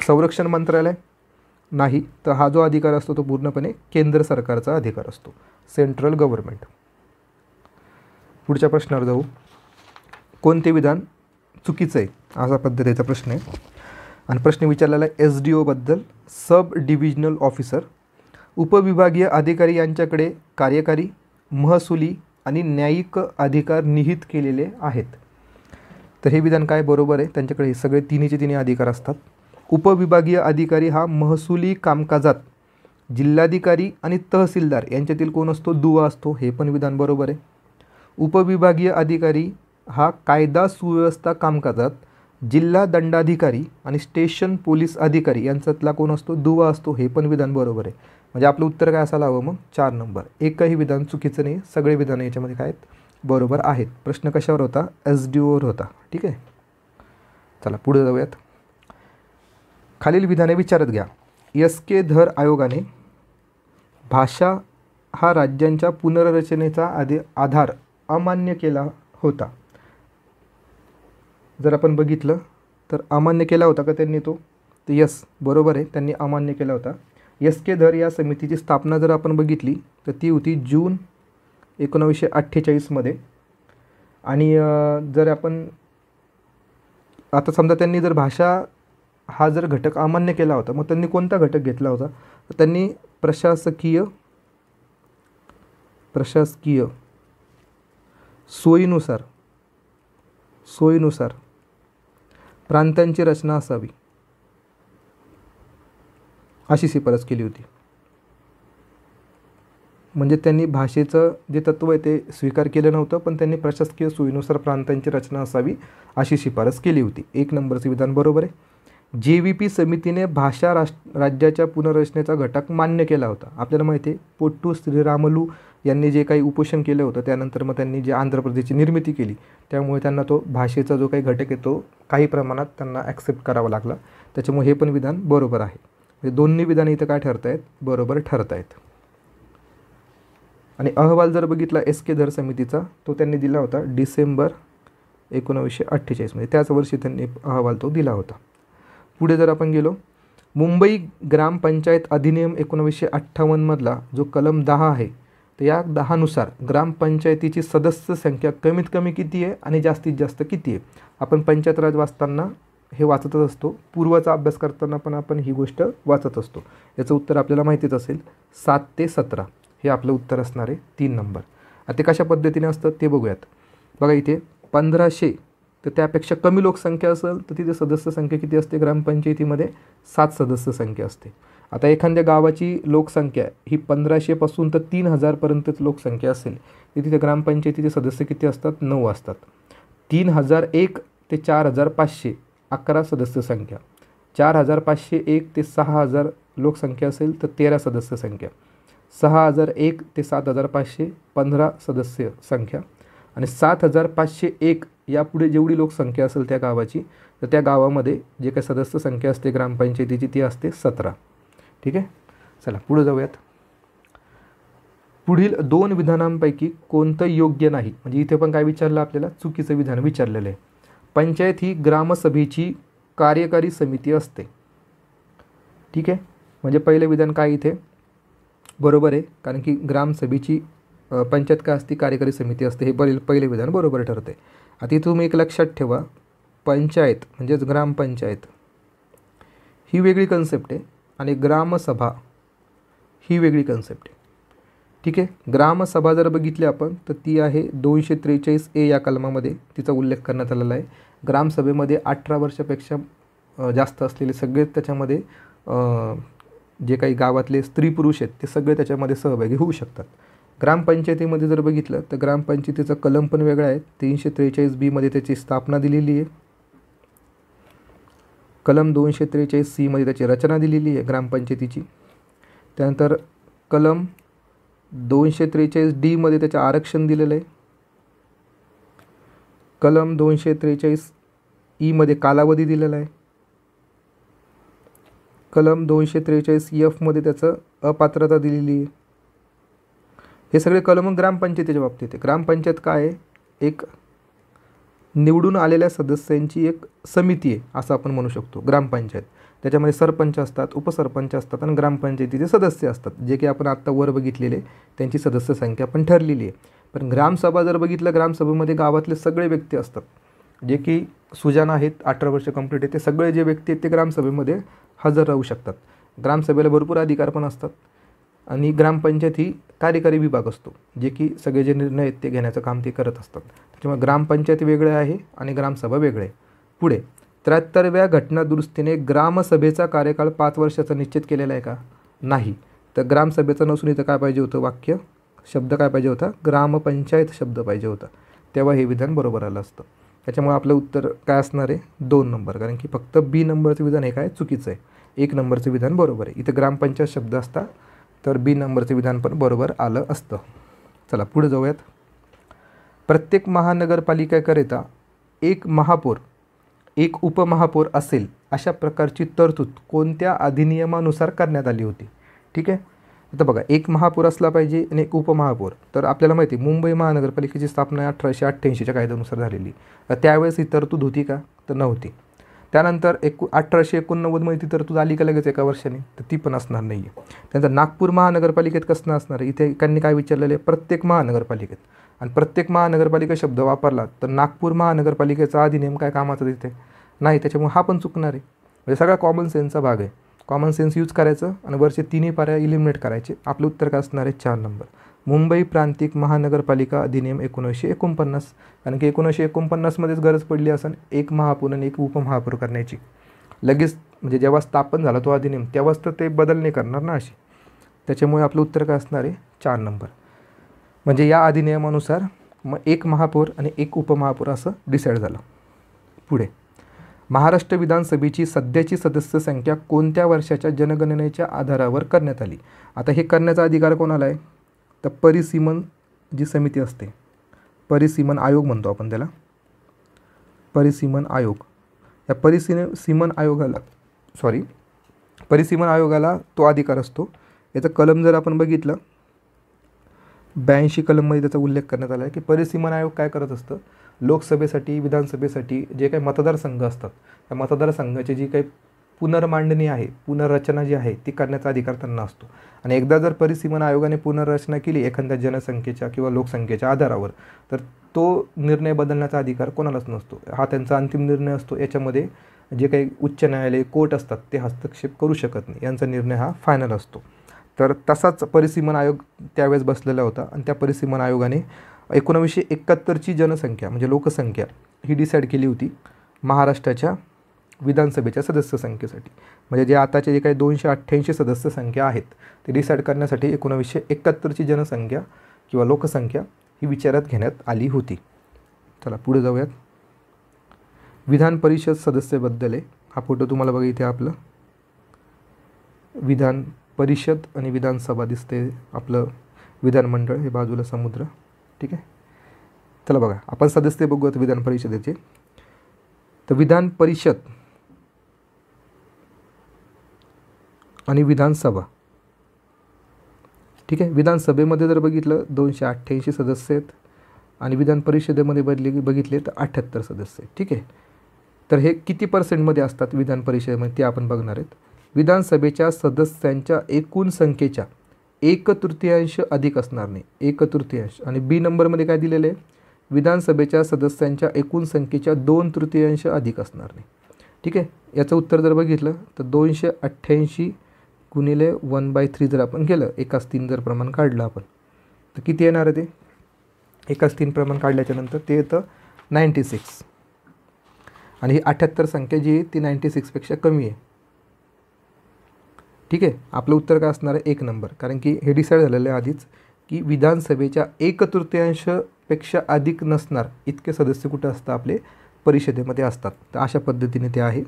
संरक्षण मंत्रालय नाही तर हा जो अधिकार असतो तो पूर्णपणे केंद्र सरकारचा अधिकार असतो सेंट्रल गव्हर्मेंट पुढच्या प्रश्नावर जाऊ कोणते विधान चुकीचं आहे असा पद्धतीचा प्रश्न आहे आणि प्रश्न विचारलेला आहे एस डी ओबद्दल सब डिव्हिजनल ऑफिसर उपविभागीय अधिकारी यांच्याकडे कार्यकारी महसुली आणि न्यायिक अधिकार निहित केलेले आहेत तर हे विधान काय बरोबर आहे त्यांच्याकडे सगळे तिन्हीचे तिन्ही अधिकार असतात उपविभागीय अधिकारी हा महसुली कामकाजात जिल्हाधिकारी आणि तहसीलदार यांच्यातील कोण असतो दुवा असतो हे पण विधान बरोबर आहे उपविभागीय अधिकारी हा कायदा सुव्यवस्था कामकाजात जिल्हा दंडाधिकारी आणि स्टेशन पोलीस अधिकारी यांच्यातला कोण असतो दुवा असतो हे पण विधान बरोबर आहे म्हणजे आपलं उत्तर काय असायला हवं मग चार नंबर एकही विधान चुकीचं नाही सगळे विधान याच्यामध्ये काय आहेत बरोबर आहेत प्रश्न कशावर होता एस डी ओवर होता ठीक आहे चला पुढे जाऊयात खालील विधाने विचारत घ्या एस के धर आयोगाने भाषा हा राज्यांच्या पुनर्रचनेचा आधी आधार अमान्य केला होता जर आपण बघितलं तर अमान्य केला होता का त्यांनी तो तर यस बरोबर आहे त्यांनी अमान्य केला होता एस के धर या समितीची स्थापना जर आपण बघितली तर ती होती जून एकोणावीसशे अठ्ठेचाळीसमध्ये आणि जर आपण आता समजा त्यांनी जर भाषा हा जर घटक अमान्य केला होता मग त्यांनी कोणता घटक घेतला होता त्यांनी प्रशासकीय प्रशासकीय सोयीनुसार सोयीनुसार प्रांतांची रचना असावी अशी शिफारस केली होती म्हणजे त्यांनी भाषेचं जे तत्व आहे ते स्वीकार केलं नव्हतं पण त्यांनी प्रशासकीय सोयीनुसार प्रांतांची रचना असावी अशी शिफारस केली होती एक नंबरचं विधान बरोबर आहे जे व्ही पी समितीने भाषा राष्ट्र राज्याच्या पुनर्रचनेचा घटक मान्य केला होता आपल्याला माहिती आहे पोट्टू श्रीरामलू यांनी जे काही उपोषण केलं होतं त्यानंतर मग त्यांनी जे आंध्र प्रदेशची निर्मिती केली त्यामुळे त्यांना तो भाषेचा जो काही घटक आहे तो काही प्रमाणात त्यांना ॲक्सेप्ट करावा लागला त्याच्यामुळे हे पण विधान बरोबर आहे म्हणजे दोन्ही विधान इथं काय ठरत आहेत बरोबर ठरत आहेत आणि अहवाल जर बघितला एस के धर समितीचा तो त्यांनी दिला होता डिसेंबर एकोणावीसशे अठ्ठेचाळीसमध्ये त्याच वर्षी त्यांनी अहवाल तो दिला होता पुढे जर आपण गेलो मुंबई ग्रामपंचायत अधिनियम एकोणावीसशे अठ्ठावन्नमधला जो कलम दहा आहे तर या दहानुसार ग्रामपंचायतीची सदस्य संख्या कमीत कमी किती आहे आणि जास्तीत जास्त किती आहे आपण पंचायत राज वाचताना हे वाचतच असतो पूर्वाचा अभ्यास करताना पण आपण ही गोष्ट वाचत असतो याचं उत्तर आपल्याला माहितीच असेल सात ते सतरा हे आपलं उत्तर असणार आहे तीन नंबर आता ते कशा पद्धतीने असतं ते बघूयात बघा इथे पंधराशे तर त्यापेक्षा कमी लोकसंख्या असेल तर तिथे सदस्य संख्या किती असते ग्रामपंचायतीमध्ये सात सदस्य संख्या असते आता एखाद्या गावाची लोकसंख्या ही पंधराशेपासून तर तीन हजारपर्यंतच लोकसंख्या असेल तर तिथे ग्रामपंचायतीचे सदस्य किती असतात नऊ असतात तीन हजार एक ते चार हजार पाचशे अकरा सदस्य संख्या चार हजार पाचशे एक ते सहा हजार लोकसंख्या असेल तर तेरा सदस्य संख्या सहा हजार एक ते सात हजार पाचशे पंधरा सदस्य संख्या आणि सात हजार पाचशे एक यापुढे जेवढी लोकसंख्या असेल त्या गावाची तर त्या गावामध्ये जे काही सदस्य संख्या असते ग्रामपंचायतीची ती असते सतरा ठीक आहे चला पुढे जाऊयात पुढील दोन विधानांपैकी कोणतं योग्य नाही म्हणजे इथे पण काय विचारलं आपल्याला चुकीचं विधान विचारलेलं आहे पंचायत ही ग्रामसभेची कार्यकारी समिती असते ठीक आहे म्हणजे पहिलं विधान काय इथे बरोबर आहे कारण की ग्रामसभेची पंचायत का असती कार्यकारी समिती असते हे बरेल पहिले विधान बरोबर ठरते आता तुम्ही एक लक्षात ठेवा पंचायत म्हणजेच ग्रामपंचायत ही वेगळी कन्सेप्ट आहे आणि ग्रामसभा ही वेगळी कन्सेप्ट आहे ठीक आहे ग्रामसभा जर बघितली आपण तर ती आहे दोनशे त्रेचाळीस ए या कलमामध्ये तिचा उल्लेख करण्यात आलेला आहे ग्रामसभेमध्ये अठरा वर्षापेक्षा जास्त असलेले सगळे त्याच्यामध्ये जे काही गावातले स्त्री पुरुष आहेत ते सगळे त्याच्यामध्ये सहभागी होऊ शकतात ग्रामपंचायतीमध्ये जर बघितलं तर ग्रामपंचायतीचा कलम पण वेगळा आहे तीनशे त्रेचाळीस बीमध्ये त्याची स्थापना दिलेली आहे कलम दोनशे त्रेचाळीस सीमध्ये त्याची रचना दिलेली आहे ग्रामपंचायतीची त्यानंतर कलम दोनशे त्रेचाळीस डीमध्ये त्याचं आरक्षण दिलेलं आहे कलम दोनशे त्रेचाळीस ईमध्ये e कालावधी दिलेला आहे कलम दोनशे त्रेचाळीस एफमध्ये त्याचं अपात्रता दिलेली आहे हे सगळे कलम ग्रामपंचायतीच्या बाबतीत आहे ग्रामपंचायत काय आहे एक निवडून आलेल्या सदस्यांची एक समिती आहे असं आपण म्हणू शकतो ग्रामपंचायत त्याच्यामध्ये सरपंच असतात उपसरपंच असतात आणि ग्रामपंचायतीचे सदस्य असतात जे की आपण आत्ता वर बघितलेले त्यांची सदस्य संख्या पण ठरलेली आहे पण ग्रामसभा जर बघितलं ग्रामसभेमध्ये गावातले सगळे व्यक्ती असतात जे की सुजान आहेत अठरा वर्ष कंप्लीट आहे ते सगळे जे व्यक्ती आहेत ते ग्रामसभेमध्ये हजर राहू शकतात ग्रामसभेला भरपूर अधिकार पण असतात आणि ग्रामपंचायत ही कार्यकारी विभाग असतो जे की सगळे जे निर्णय आहेत ते घेण्याचं काम ते करत असतात त्याच्यामुळे ग्रामपंचायत वेगळे आहे आणि ग्रामसभा वेगळे पुढे त्र्याहत्तरव्या घटनादुरुस्तीने ग्रामसभेचा कार्यकाळ पाच वर्षाचा निश्चित केलेला आहे का नाही तर ग्रामसभेचं नसून इथं काय पाहिजे होतं वाक्य शब्द काय पाहिजे होता ग्रामपंचायत शब्द पाहिजे होता तेव्हा हे विधान बरोबर आलं असतं त्याच्यामुळे आपलं उत्तर काय असणार आहे दोन नंबर कारण की फक्त बी नंबरचं विधान हे काय चुकीचं आहे एक नंबरचं विधान बरोबर आहे इथं ग्रामपंचायत शब्द असता तर बी नंबरचं विधान पण बरोबर आलं असतं चला पुढे जाऊयात प्रत्येक महानगरपालिकेकरिता एक महापौर एक उपमहापौर असेल अशा प्रकारची तरतूद कोणत्या अधिनियमानुसार करण्यात आली होती ठीक आहे आता बघा एक महापौर असला पाहिजे आणि एक उपमहापौर तर आपल्याला माहिती आहे मुंबई महानगरपालिकेची स्थापना अठराशे अठ्ठ्याऐंशीच्या कायद्यानुसार झालेली त्यावेळेस ही तरतूद होती का तर नव्हती त्यानंतर एकू अठराशे एकोणनव्वदमध्ये ती तरतूद आली का लगेच एका वर्षाने तर ती पण असणार नाही आहे त्यानंतर नागपूर महानगरपालिकेत कसं असणार आहे इथे त्यांनी काय विचारलेलं आहे प्रत्येक महानगरपालिकेत आणि प्रत्येक महानगरपालिका शब्द वापरला तर नागपूर महानगरपालिकेचा अधिनियम काय कामाचा तिथे नाही त्याच्यामुळे हा पण चुकणार आहे म्हणजे सगळा कॉमन सेन्सचा भाग आहे कॉमन सेन्स यूज करायचं आणि वरचे तिन्ही पर्याय इलिमिनेट करायचे आपलं उत्तर काय असणार आहे चार नंबर मुंबई प्रांतिक महानगरपालिका अधिनियम एकोणीसशे एकोणपन्नास कारण की एकोणीसशे एकोणपन्नासमध्येच गरज पडली असेल एक महापौर आणि एक उपमहापौर करण्याची लगेच म्हणजे जेव्हा स्थापन झाला तो अधिनियम तेव्हाच तर ते बदल नाही करणार ना अशी त्याच्यामुळे आपलं उत्तर काय असणार आहे चार नंबर म्हणजे या अधिनियमानुसार मग एक महापौर आणि एक उपमहापौर असं डिसाईड झालं पुढे महाराष्ट्र विधानसभेची सध्याची सदस्य संख्या कोणत्या वर्षाच्या जनगणनेच्या आधारावर करण्यात आली आता हे करण्याचा अधिकार कोणाला आहे तर परिसीमन जी समिती असते परिसीमन आयोग म्हणतो आपण त्याला परिसीमन आयोग या परिसी सीमन आयोगाला सॉरी परिसीमन आयोगाला तो अधिकार असतो याचा कलम जर आपण बघितलं ब्याऐंशी कलममध्ये त्याचा उल्लेख करण्यात आला आहे की परिसीमन आयोग काय करत असतं लोकसभेसाठी विधानसभेसाठी जे काही मतदारसंघ असतात त्या मतदारसंघाचे जी काही पुनर्मांडणी आहे पुनर्रचना जी आहे ती करण्याचा अधिकार त्यांना असतो आणि एकदा जर परिसीमन आयोगाने पुनर्रचना केली एखाद्या जनसंख्येच्या किंवा लोकसंख्येच्या आधारावर तर तो निर्णय बदलण्याचा अधिकार कोणालाच नसतो हा त्यांचा अंतिम निर्णय असतो याच्यामध्ये जे काही उच्च न्यायालय कोर्ट असतात ते हस्तक्षेप करू शकत नाही यांचा निर्णय हा फायनल असतो तर तसाच परिसीमन आयोग त्यावेळेस बसलेला होता आणि त्या परिसीमन आयोगाने एकोणावीसशे एकाहत्तरची जनसंख्या म्हणजे लोकसंख्या ही डिसाईड केली होती महाराष्ट्राच्या विधानसभेच्या सदस्य संख्येसाठी म्हणजे जे आताचे जे काही दोनशे अठ्ठ्याऐंशी सदस्य संख्या आहेत ते डिसाईड करण्यासाठी एकोणावीसशे एकाहत्तरची जनसंख्या किंवा लोकसंख्या ही विचारात घेण्यात आली होती चला पुढे जाऊयात विधान परिषद सदस्यबद्दल आहे हा फोटो तुम्हाला बघा इथे आपलं विधान परिषद आणि विधानसभा दिसते आपलं विधानमंडळ हे बाजूला समुद्र ठीक आहे चला बघा आपण सदस्य बघूयात विधान परिषदेचे तर विधान परिषद आणि विधानसभा ठीक आहे विधानसभेमध्ये जर बघितलं दोनशे अठ्ठ्याऐंशी सदस्य आहेत आणि विधान परिषदेमध्ये बदले बघितले तर अठ्ठ्याहत्तर सदस्य आहेत ठीक आहे तर हे किती पर्सेंटमध्ये असतात विधान परिषदेमध्ये ते आपण बघणार आहेत विधानसभेच्या सदस्यांच्या एकूण संख्येच्या एक तृतीयांश अधिक असणार नाही एक तृतीयांश आणि बी नंबरमध्ये काय दिलेलं आहे विधानसभेच्या सदस्यांच्या एकूण संख्येच्या दोन तृतीयांश अधिक असणार नाही ठीक आहे याचं उत्तर जर बघितलं तर दोनशे अठ्ठ्याऐंशी गुणिले वन बाय थ्री जर आपण केलं एकाच तीन जर प्रमाण काढलं आपण तर किती येणार आहे ते एकाच तीन प्रमाण काढल्याच्यानंतर ते येतं नाईंटी सिक्स आणि ही अठ्याहत्तर संख्या जी आहे ती नाईंटी सिक्सपेक्षा कमी आहे ठीक आहे आपलं उत्तर काय असणार आहे एक नंबर कारण की हे डिसाईड झालेलं आहे आधीच की विधानसभेच्या एक तृतीयांशपेक्षा अधिक नसणार इतके सदस्य कुठं असतात आपले परिषदेमध्ये असतात तर अशा पद्धतीने ते आहे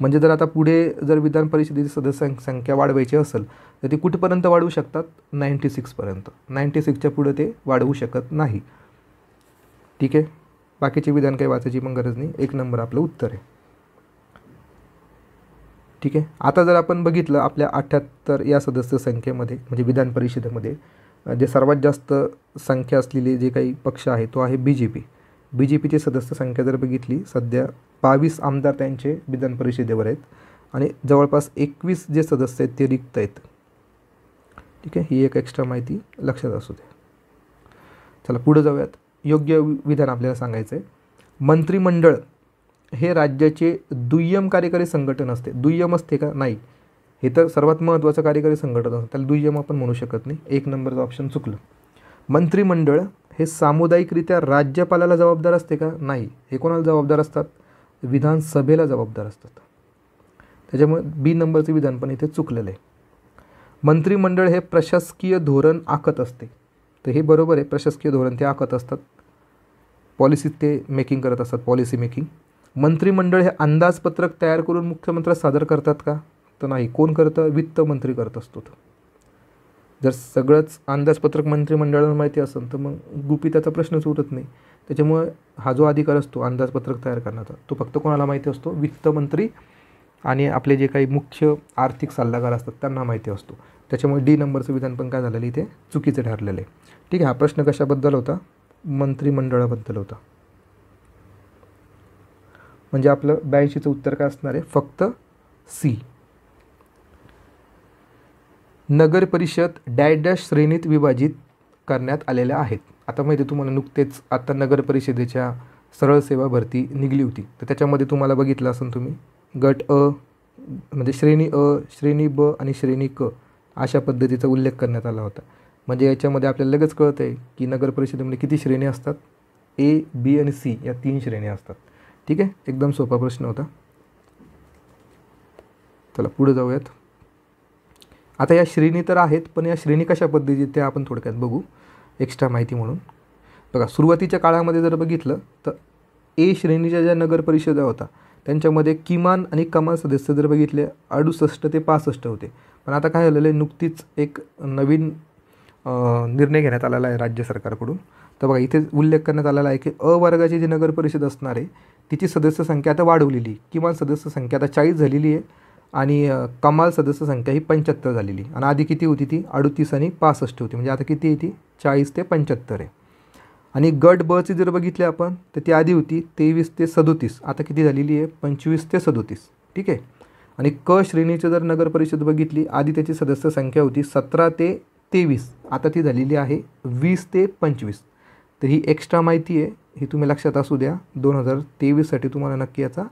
म्हणजे जर आता पुढे जर विधान परिषदेची सदस्य संख्या वाढवायची असेल तर ती कुठपर्यंत वाढवू शकतात नाईंटी सिक्सपर्यंत नाईन्टी सिक्सच्या पुढे ते वाढवू शकत नाही ठीक आहे बाकीचे विधान काही वाचायची पण गरज नाही एक नंबर आपलं उत्तर आहे ठीक आहे आता जर आपण बघितलं आपल्या अठ्ठ्याहत्तर या सदस्य संख्येमध्ये म्हणजे विधान परिषदेमध्ये जे सर्वात जास्त संख्या असलेले जे काही पक्ष आहे तो आहे B J P B J पीची सदस्य संख्या जर बघितली सध्या बावीस आमदार त्यांचे विधान परिषदेवर आहेत आणि जवळपास एकवीस जे सदस्य आहेत ते रिक्त आहेत ठीक आहे ही एक एक्स्ट्रा माहिती लक्षात असू दे चला पुढे जाऊयात योग्य विधान आपल्याला सांगायचं आहे मंत्रिमंडळ हे राज्याचे दुय्यम कार्यकारी संघटन असते दुय्यम असते का नाही हे तर सर्वात महत्त्वाचं कार्यकारी संघटन असतं त्याला दुय्यम आपण म्हणू शकत नाही एक नंबरचं ऑप्शन चुकलं मंत्रिमंडळ हे सामुदायिकरित्या राज्यपालाला जबाबदार असते का नाही हे कोणाला जबाबदार असतात विधानसभेला जबाबदार असतात त्याच्यामुळे बी नंबरचं विधान पण इथे चुकलेलं आहे मंत्रिमंडळ हे प्रशासकीय धोरण आखत असते तर हे बरोबर आहे प्रशासकीय धोरण ते आखत असतात पॉलिसी ते मेकिंग करत असतात पॉलिसी मेकिंग मंत्रिमंडळ हे अंदाजपत्रक तयार करून मुख्यमंत्र्यात सादर करतात का तर नाही कोण करतं वित्त मंत्री करत असतो तर जर सगळंच अंदाजपत्रक मंत्रिमंडळाला माहिती असेल तर मग गुपिताचा प्रश्नच उरत नाही त्याच्यामुळे हा जो अधिकार असतो अंदाजपत्रक तयार करण्याचा तो फक्त कोणाला माहिती असतो वित्तमंत्री आणि आपले जे काही मुख्य आर्थिक सल्लागार असतात त्यांना माहिती असतो त्याच्यामुळे डी नंबरचं विधान पण काय झालेलं इथे चुकीचं ठरलेलं आहे ठीक आहे हा प्रश्न कशाबद्दल होता मंत्रिमंडळाबद्दल होता म्हणजे आपलं ब्याऐंशीचं उत्तर काय असणार आहे फक्त सी नगर परिषद डॅश श्रेणीत विभाजित करण्यात आलेल्या आहेत आता माहिती तुम्हाला नुकतेच आता नगर परिषदेच्या सरळ सेवा भरती निघली होती तर त्याच्यामध्ये तुम्हाला बघितलं असेल तुम्ही गट अ म्हणजे श्रेणी अ श्रेणी ब आणि श्रेणी क अशा पद्धतीचा उल्लेख करण्यात आला होता म्हणजे याच्यामध्ये आपल्याला लगेच कळत आहे की नगर परिषदेमध्ये किती श्रेणी असतात ए बी आणि सी या तीन श्रेणी असतात ठीक आहे एकदम सोपा प्रश्न होता चला पुढे जाऊयात आता या श्रेणी तर आहेत पण या श्रेणी कशा पद्धतीची त्या आपण थोडक्यात बघू एक्स्ट्रा माहिती म्हणून बघा सुरुवातीच्या काळामध्ये जर बघितलं तर ए श्रेणीच्या ज्या नगर परिषदा होता त्यांच्यामध्ये किमान आणि कमाल सदस्य जर बघितले अडुसष्ट ते पासष्ट होते पण आता काय झालेलं आहे नुकतीच एक नवीन निर्णय घेण्यात आलेला आहे राज्य सरकारकडून तर बघा इथे उल्लेख करण्यात आलेला आहे की अ वर्गाची जी नगरपरिषद असणार आहे तिची सदस्य संख्या आता वाढवलेली किमान सदस्य संख्या आता चाळीस झालेली आहे आणि कमाल सदस्य संख्या ही पंच्याहत्तर झालेली आणि आधी किती होती ती अडुतीस आणि पासष्ट होती म्हणजे आता किती येते चाळीस ते पंच्याहत्तर आहे आणि गट बची जर बघितले आपण तर ती आधी होती तेवीस ते सदोतीस आता किती झालेली आहे पंचवीस ते सदोतीस ठीक आहे आणि क श्रेणीची जर नगर परिषद बघितली आधी त्याची सदस्य संख्या होती सतरा ते तेवीस आता ती झालेली आहे वीस ते पंचवीस तर ही एक्स्ट्रा माहिती आहे ही तुम्ही लक्षात असू द्या दोन हजार तेवीससाठी तुम्हाला नक्की याचा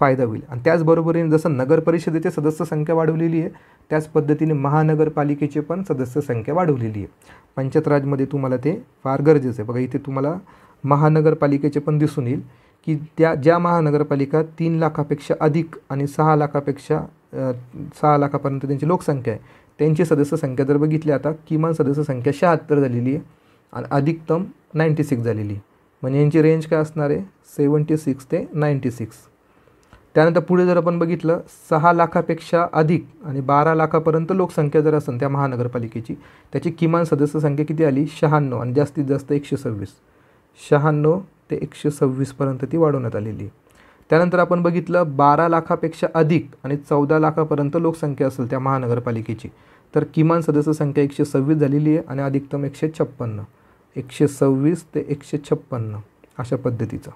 फायदा होईल आणि त्याचबरोबरीने जसं नगरपरिषदेचे सदस्य संख्या वाढवलेली आहे त्याच पद्धतीने महानगरपालिकेचे पण सदस्य संख्या वाढवलेली आहे पंचायतराजमध्ये तुम्हाला ते फार गरजेचं आहे बघा इथे तुम्हाला महानगरपालिकेचे पण दिसून येईल की त्या ज्या महानगरपालिका तीन लाखापेक्षा अधिक आणि सहा लाखापेक्षा सहा लाखापर्यंत त्यांची लोकसंख्या आहे त्यांची सदस्य संख्या जर बघितली आता किमान सदस्य संख्या शहात्तर झालेली आहे आणि अधिकतम नाईंटी सिक्स झालेली म्हणजे यांची रेंज काय असणार आहे सेवन्टी सिक्स ते नाईंटी सिक्स त्यानंतर पुढे जर आपण बघितलं सहा लाखापेक्षा अधिक आणि बारा लाखापर्यंत लोकसंख्या जर असेल त्या महानगरपालिकेची त्याची किमान सदस्य संख्या किती आली शहाण्णव आणि जास्तीत जास्त एकशे सव्वीस शहाण्णव ते एकशे सव्वीसपर्यंत ती वाढवण्यात आलेली त्यानंतर आपण बघितलं बारा लाखापेक्षा अधिक आणि चौदा लाखापर्यंत लोकसंख्या असेल त्या महानगरपालिकेची तर किमान सदस्य संख्या एकशे सव्वीस झालेली आहे आणि अधिकतम एकशे छप्पन्न एकशे सव्वीस ते एकशे छप्पन्न अशा पद्धतीचं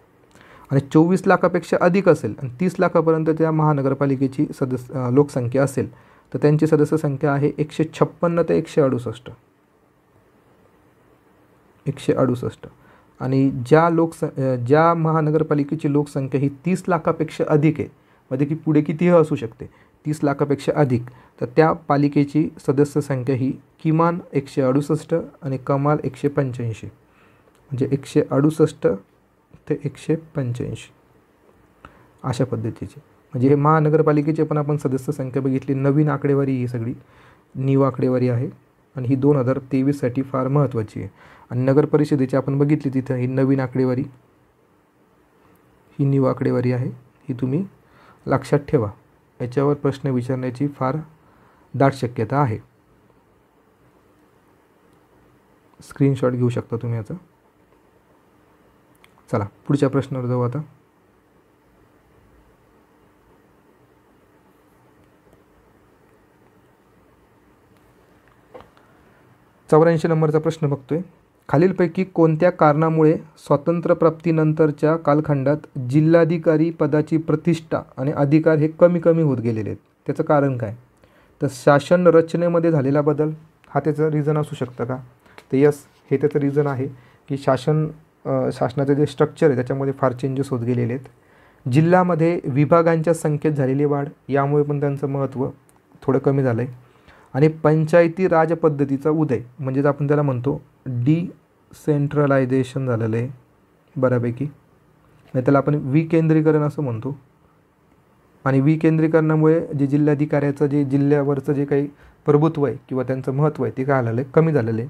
आणि चोवीस लाखापेक्षा अधिक असेल आणि तीस लाखापर्यंत त्या महानगरपालिकेची सदस्य लोकसंख्या असेल तर त्यांची सदस्य संख्या आहे एकशे छप्पन्न ते एकशे अडुसष्ट एकशे अडुसष्ट आणि ज्या लोकस ज्या महानगरपालिकेची लोकसंख्या ही तीस लाखापेक्षा अधिक आहे म्हणजे की पुढे कितीही असू शकते तीस लाखापेक्षा अधिक तर त्या पालिकेची सदस्य संख्या ही किमान एकशे अडुसष्ट आणि कमाल एकशे पंच्याऐंशी म्हणजे एकशे अडुसष्ट ते एकशे पंच्याऐंशी अशा पद्धतीचे म्हणजे हे महानगरपालिकेचे पण आपण सदस्य संख्या बघितली नवीन आकडेवारी ही सगळी न्यू आकडेवारी आहे आणि ही दोन हजार तेवीससाठी फार महत्त्वाची आहे आणि नगर परिषदेची आपण बघितली तिथं ही नवीन आकडेवारी ही न्यू आकडेवारी आहे ही तुम्ही लक्षात ठेवा याच्यावर प्रश्न विचारण्याची फार दाट शक्यता आहे स्क्रीनशॉट घेऊ शकता तुम्ही याचा चला पुढच्या प्रश्नावर जाऊ आता चौऱ्याऐंशी नंबरचा प्रश्न बघतोय खालीलपैकी कोणत्या कारणामुळे स्वातंत्र्यप्राप्तीनंतरच्या कालखंडात जिल्हाधिकारी पदाची प्रतिष्ठा आणि अधिकार हे कमी कमी होत गेलेले आहेत त्याचं कारण काय तर शासन रचनेमध्ये झालेला बदल हा त्याचं रिझन असू शकतं का तर यस हे त्याचं रिझन आहे की शासन शासनाचं जे स्ट्रक्चर आहे त्याच्यामध्ये फार चेंजेस होत गेलेले आहेत जिल्ह्यामध्ये विभागांच्या संख्येत झालेली वाढ यामुळे पण त्यांचं महत्त्व थोडं कमी झालं आहे आणि पंचायती राजपद्धतीचा उदय म्हणजेच आपण त्याला म्हणतो सेंट्रलायझेशन झालेलं आहे बऱ्यापैकी नाही त्याला आपण विकेंद्रीकरण असं म्हणतो आणि विकेंद्रीकरणामुळे जे जिल्हाधिकाऱ्याचं जे जिल्ह्यावरचं जे काही प्रभुत्व आहे किंवा त्यांचं महत्त्व आहे ते काय आलेलं आहे कमी झालेलं आहे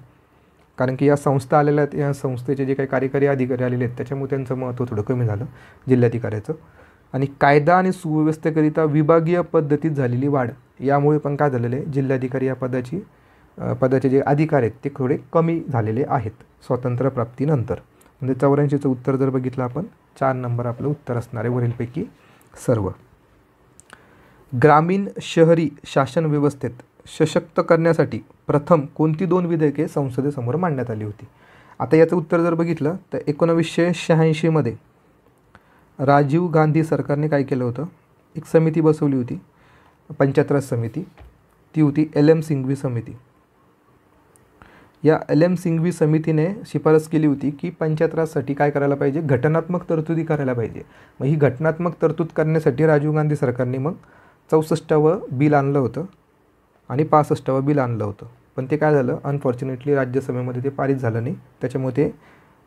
कारण की या संस्था आलेल्या आहेत या संस्थेचे जे काही कार्यकारी अधिकारी आलेले आहेत त्याच्यामुळे त्यांचं महत्त्व थोडं कमी झालं जिल्हाधिकाऱ्याचं आणि कायदा आणि सुव्यवस्थेकरिता विभागीय पद्धतीत झालेली वाढ यामुळे पण काय झालेलं आहे जिल्हाधिकारी या पदाची पदाचे जे अधिकार आहेत ते थोडे कमी झालेले आहेत स्वातंत्र्य प्राप्तीनंतर म्हणजे चौऱ्याऐंशीचं उत्तर जर बघितलं आपण चार नंबर आपलं उत्तर असणारे वरीलपैकी सर्व ग्रामीण शहरी शासन व्यवस्थेत सशक्त करण्यासाठी प्रथम कोणती दोन विधेयके संसदेसमोर मांडण्यात आली होती आता याचं उत्तर जर बघितलं तर एकोणवीसशे शहाऐंशीमध्ये राजीव गांधी सरकारने काय केलं होतं एक समिती बसवली होती पंचायतराज समिती ती होती एल एम सिंघवी समिती या एल एम सिंघवी समितीने शिफारस केली होती की पंचायतराजसाठी काय करायला पाहिजे घटनात्मक तरतुदी करायला पाहिजे मग ही घटनात्मक तरतूद करण्यासाठी राजीव गांधी सरकारने मग चौसष्टावं बिल आणलं होतं आणि पासष्टावं बिल आणलं होतं पण ते काय झालं अनफॉर्च्युनेटली राज्यसभेमध्ये ते पारित झालं नाही त्याच्यामुळे ते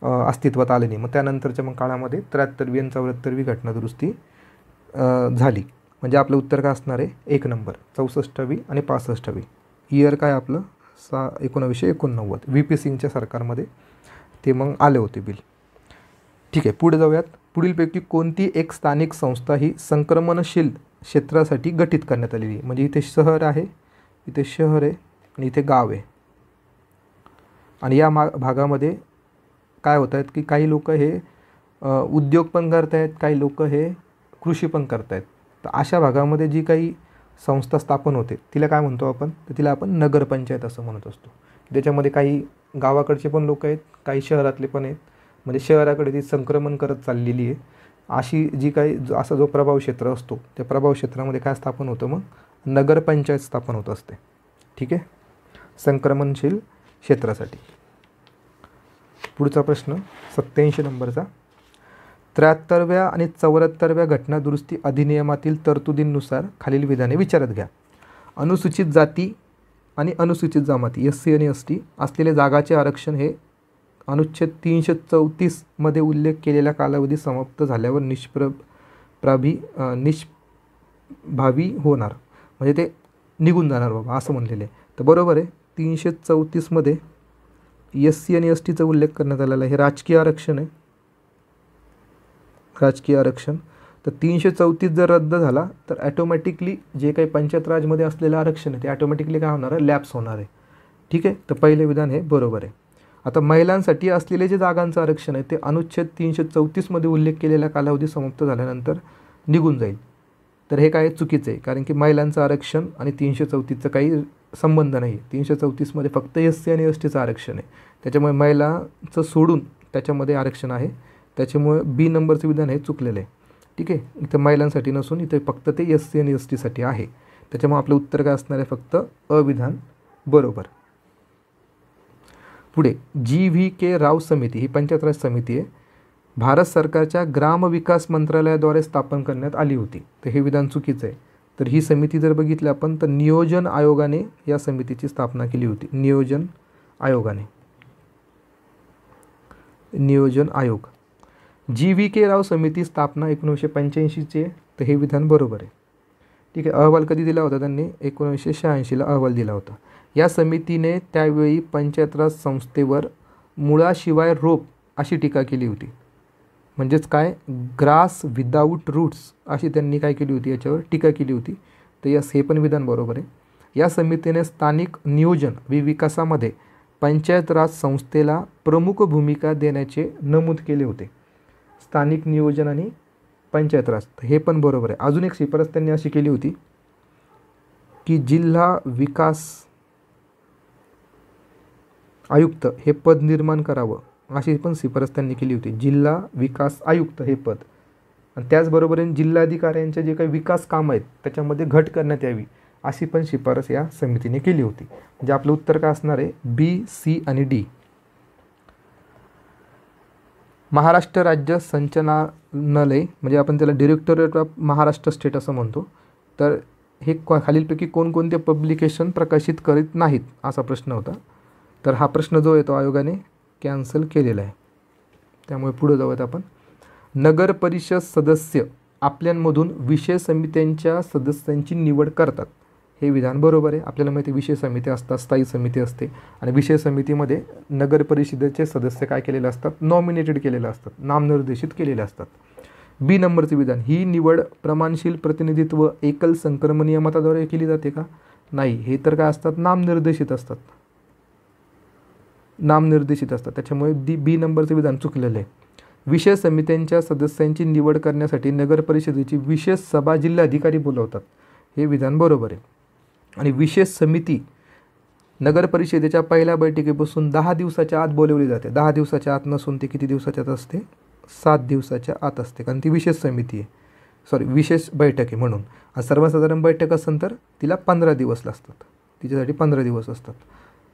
अस्तित्वात आलं नाही मग त्यानंतरच्या मग काळामध्ये त्र्याहत्तरवी आणि चौऱ्याहत्तरवी घटनादुरुस्ती झाली म्हणजे आपलं उत्तर काय असणार आहे एक नंबर चौसष्टावी आणि पासष्टावी इयर काय आपलं सा एकोणावीसशे एकोणनव्वद व्ही पी सिंगच्या सरकारमध्ये ते मग आले होते बिल ठीक आहे पुढे जाऊयात पुढीलपैकी कोणती एक स्थानिक संस्था ही संक्रमणशील क्षेत्रासाठी गठीत करण्यात आलेली म्हणजे इथे शहर आहे इथे शहर आहे आणि इथे गाव आहे आणि या मा भागामध्ये काय होत आहेत की काही लोक हे उद्योग पण आहेत काही लोक हे कृषी पण आहेत तर अशा भागामध्ये जी काही संस्था स्थापन होते तिला काय म्हणतो आपण तर तिला आपण नगरपंचायत असं म्हणत असतो त्याच्यामध्ये काही गावाकडचे पण लोक आहेत काही शहरातले पण आहेत म्हणजे शहराकडे ती संक्रमण करत चाललेली आहे अशी जी काही असा जो प्रभाव क्षेत्र असतो त्या प्रभाव क्षेत्रामध्ये काय स्थापन होतं मग नगरपंचायत स्थापन होत असते ठीक आहे संक्रमणशील क्षेत्रासाठी पुढचा प्रश्न सत्याऐंशी नंबरचा त्र्याहत्तरव्या आणि चौऱ्याहत्तरव्या घटनादुरुस्ती अधिनियमातील तरतुदींनुसार खालील विधाने विचारात घ्या अनुसूचित जाती आणि अनुसूचित जमाती एस सी आणि एस टी असलेले जागाचे आरक्षण हे अनुच्छेद तीनशे चौतीसमध्ये उल्लेख केलेल्या कालावधी समाप्त झाल्यावर निष्प्र प्राभी निष्भावी होणार म्हणजे ते निघून जाणार बाबा असं म्हणलेलं आहे तर बरोबर आहे तीनशे चौतीसमध्ये एस सी आणि एस टीचा उल्लेख करण्यात आलेला आहे हे राजकीय आरक्षण आहे राजकीय आरक्षण तर तीनशे चौतीस जर रद्द झाला तर ॲटोमॅटिकली जे काही पंचायत राजमध्ये असलेलं आरक्षण आहे ते ॲटोमॅटिकली काय होणार आहे लॅप्स होणार आहे ठीक आहे तर पहिले विधान हे बरोबर आहे आता महिलांसाठी असलेले जे जागांचं आरक्षण आहे ते अनुच्छेद तीनशे चौतीसमध्ये उल्लेख केलेल्या कालावधी समाप्त झाल्यानंतर निघून जाईल तर हे काय चुकीचं आहे कारण की महिलांचं आरक्षण आणि तीनशे चौतीसचा काही संबंध नाही तीनशे चौतीसमध्ये फक्त एस सी आणि एस टीचं आरक्षण आहे त्याच्यामुळे महिलांचं सोडून त्याच्यामध्ये आरक्षण आहे त्याच्यामुळे बी नंबरचं विधान हे चुकलेलं आहे ठीक आहे इथं महिलांसाठी नसून इथे फक्त ते एस सी आणि एस टीसाठी आहे त्याच्यामुळे आपलं उत्तर काय असणार आहे फक्त अविधान बरोबर पुढे जी व्ही के राव समिती ही पंचायत राज समिती आहे भारत सरकारच्या ग्रामविकास मंत्रालयाद्वारे स्थापन करण्यात आली होती तर हे विधान चुकीचं आहे तर ही समिती जर बघितली आपण तर नियोजन आयोगाने या समितीची स्थापना केली होती नियोजन आयोगाने नियोजन आयोग जी व्ही के राव समिती स्थापना एकोणीसशे पंच्याऐंशीचे तर हे विधान बरोबर आहे ठीक आहे अहवाल कधी दिला होता त्यांनी एकोणीसशे शहाऐंशीला अहवाल दिला होता या समितीने त्यावेळी पंचायतराज संस्थेवर मुळाशिवाय रोप अशी टीका केली होती म्हणजेच काय ग्रास विदाऊट रूट्स अशी त्यांनी काय केली होती याच्यावर टीका केली होती तर यस हे पण विधान बरोबर आहे या समितीने स्थानिक नियोजन वि विकासामध्ये पंचायत राज संस्थेला प्रमुख भूमिका देण्याचे नमूद केले होते स्थानिक नियोजन आणि पंचायत राज हे पण बरोबर आहे अजून एक शिफारस त्यांनी अशी केली होती की जिल्हा विकास आयुक्त हे पद निर्माण करावं अशी पण शिफारस त्यांनी केली होती जिल्हा विकास आयुक्त हे पद आणि त्याचबरोबरीने जिल्हाधिकाऱ्यांचे जे काही विकास काम आहेत त्याच्यामध्ये घट करण्यात यावी अशी पण शिफारस या समितीने केली होती म्हणजे आपलं उत्तर काय असणार आहे बी सी आणि डी महाराष्ट्र राज्य संचनालय म्हणजे आपण त्याला डिरेक्टोरेट ऑफ महाराष्ट्र स्टेट असं म्हणतो तर हे खालीलपैकी कोणकोणते पब्लिकेशन प्रकाशित करीत नाहीत असा प्रश्न होता तर हा प्रश्न जो येतो आयोगाने कॅन्सल केलेलं आहे त्यामुळे पुढं जाऊयात आपण नगर परिषद सदस्य आपल्यांमधून विषय समित्यांच्या सदस्यांची निवड करतात हे विधान बरोबर आहे आपल्याला माहिती विषय समिती असतात स्थायी समिती असते आणि विषय समितीमध्ये नगरपरिषदेचे सदस्य काय केलेले असतात नॉमिनेटेड केलेले असतात नामनिर्देशित केलेले असतात बी नंबरचे विधान ही निवड प्रमाणशील प्रतिनिधित्व एकल संक्रमणीय मताद्वारे केली जाते का नाही हे तर काय असतात नामनिर्देशित असतात नामनिर्देशित असतात त्याच्यामुळे डी बी नंबरचं विधान चुकलेलं आहे विशेष समित्यांच्या सदस्यांची निवड करण्यासाठी नगर परिषदेची विशेष सभा जिल्हाधिकारी बोलवतात हे विधान बरोबर आहे आणि विशेष समिती नगर परिषदेच्या पहिल्या बैठकीपासून दहा दिवसाच्या आत बोलवली जाते दहा दिवसाच्या आत नसून ती किती दिवसाच्या आत असते सात दिवसाच्या आत असते कारण ती विशेष समिती आहे सॉरी विशेष बैठक आहे म्हणून सर्वसाधारण बैठक असेल तर तिला पंधरा दिवस लागतात तिच्यासाठी पंधरा दिवस असतात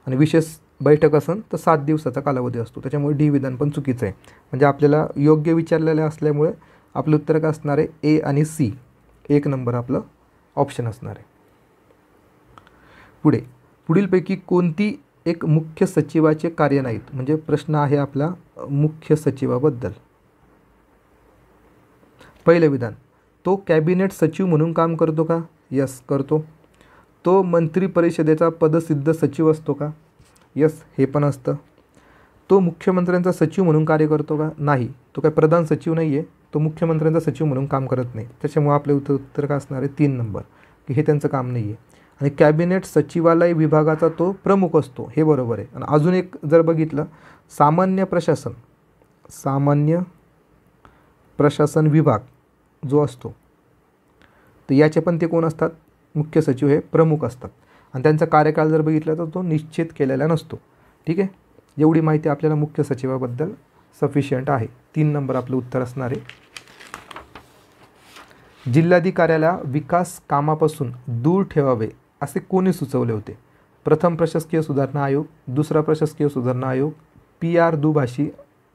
आणि विशेष बैठक असेल तर सात दिवसाचा कालावधी असतो त्याच्यामुळे डी विधान पण चुकीचं आहे म्हणजे आपल्याला योग्य विचारलेलं असल्यामुळे आपलं उत्तर काय असणार आहे ए आणि सी एक नंबर आपलं ऑप्शन असणार आहे पुढे पुढीलपैकी कोणती एक मुख्य सचिवाचे कार्य नाहीत म्हणजे प्रश्न आहे आपला मुख्य सचिवाबद्दल पहिलं विधान तो कॅबिनेट सचिव म्हणून काम करतो का यस करतो तो मंत्री परिषदेचा पदसिद्ध सचिव असतो का यस हे पण असतं तो मुख्यमंत्र्यांचा सचिव म्हणून कार्य करतो का नाही तो काय प्रधान सचिव नाही आहे तो मुख्यमंत्र्यांचा सचिव म्हणून काम करत नाही त्याच्यामुळे आपले उत्तर उत्तर का असणार आहे तीन नंबर की हे त्यांचं काम नाही आहे आणि कॅबिनेट सचिवालय विभागाचा तो प्रमुख असतो हे बरोबर आहे आणि अजून एक जर बघितलं सामान्य प्रशासन सामान्य प्रशासन विभाग जो असतो तर याचे पण ते कोण असतात मुख्य सचिव हे प्रमुख असतात आणि त्यांचा कार्यकाळ जर बघितला तर तो निश्चित केलेला नसतो ठीक आहे एवढी माहिती आपल्याला मुख्य सचिवाबद्दल सफिशियंट आहे तीन नंबर आपलं उत्तर असणार आहे जिल्हाधिकाऱ्याला विकास कामापासून दूर ठेवावे असे कोणी सुचवले होते प्रथम प्रशासकीय सुधारणा आयोग दुसरा प्रशासकीय सुधारणा आयोग पी आर दुभाषी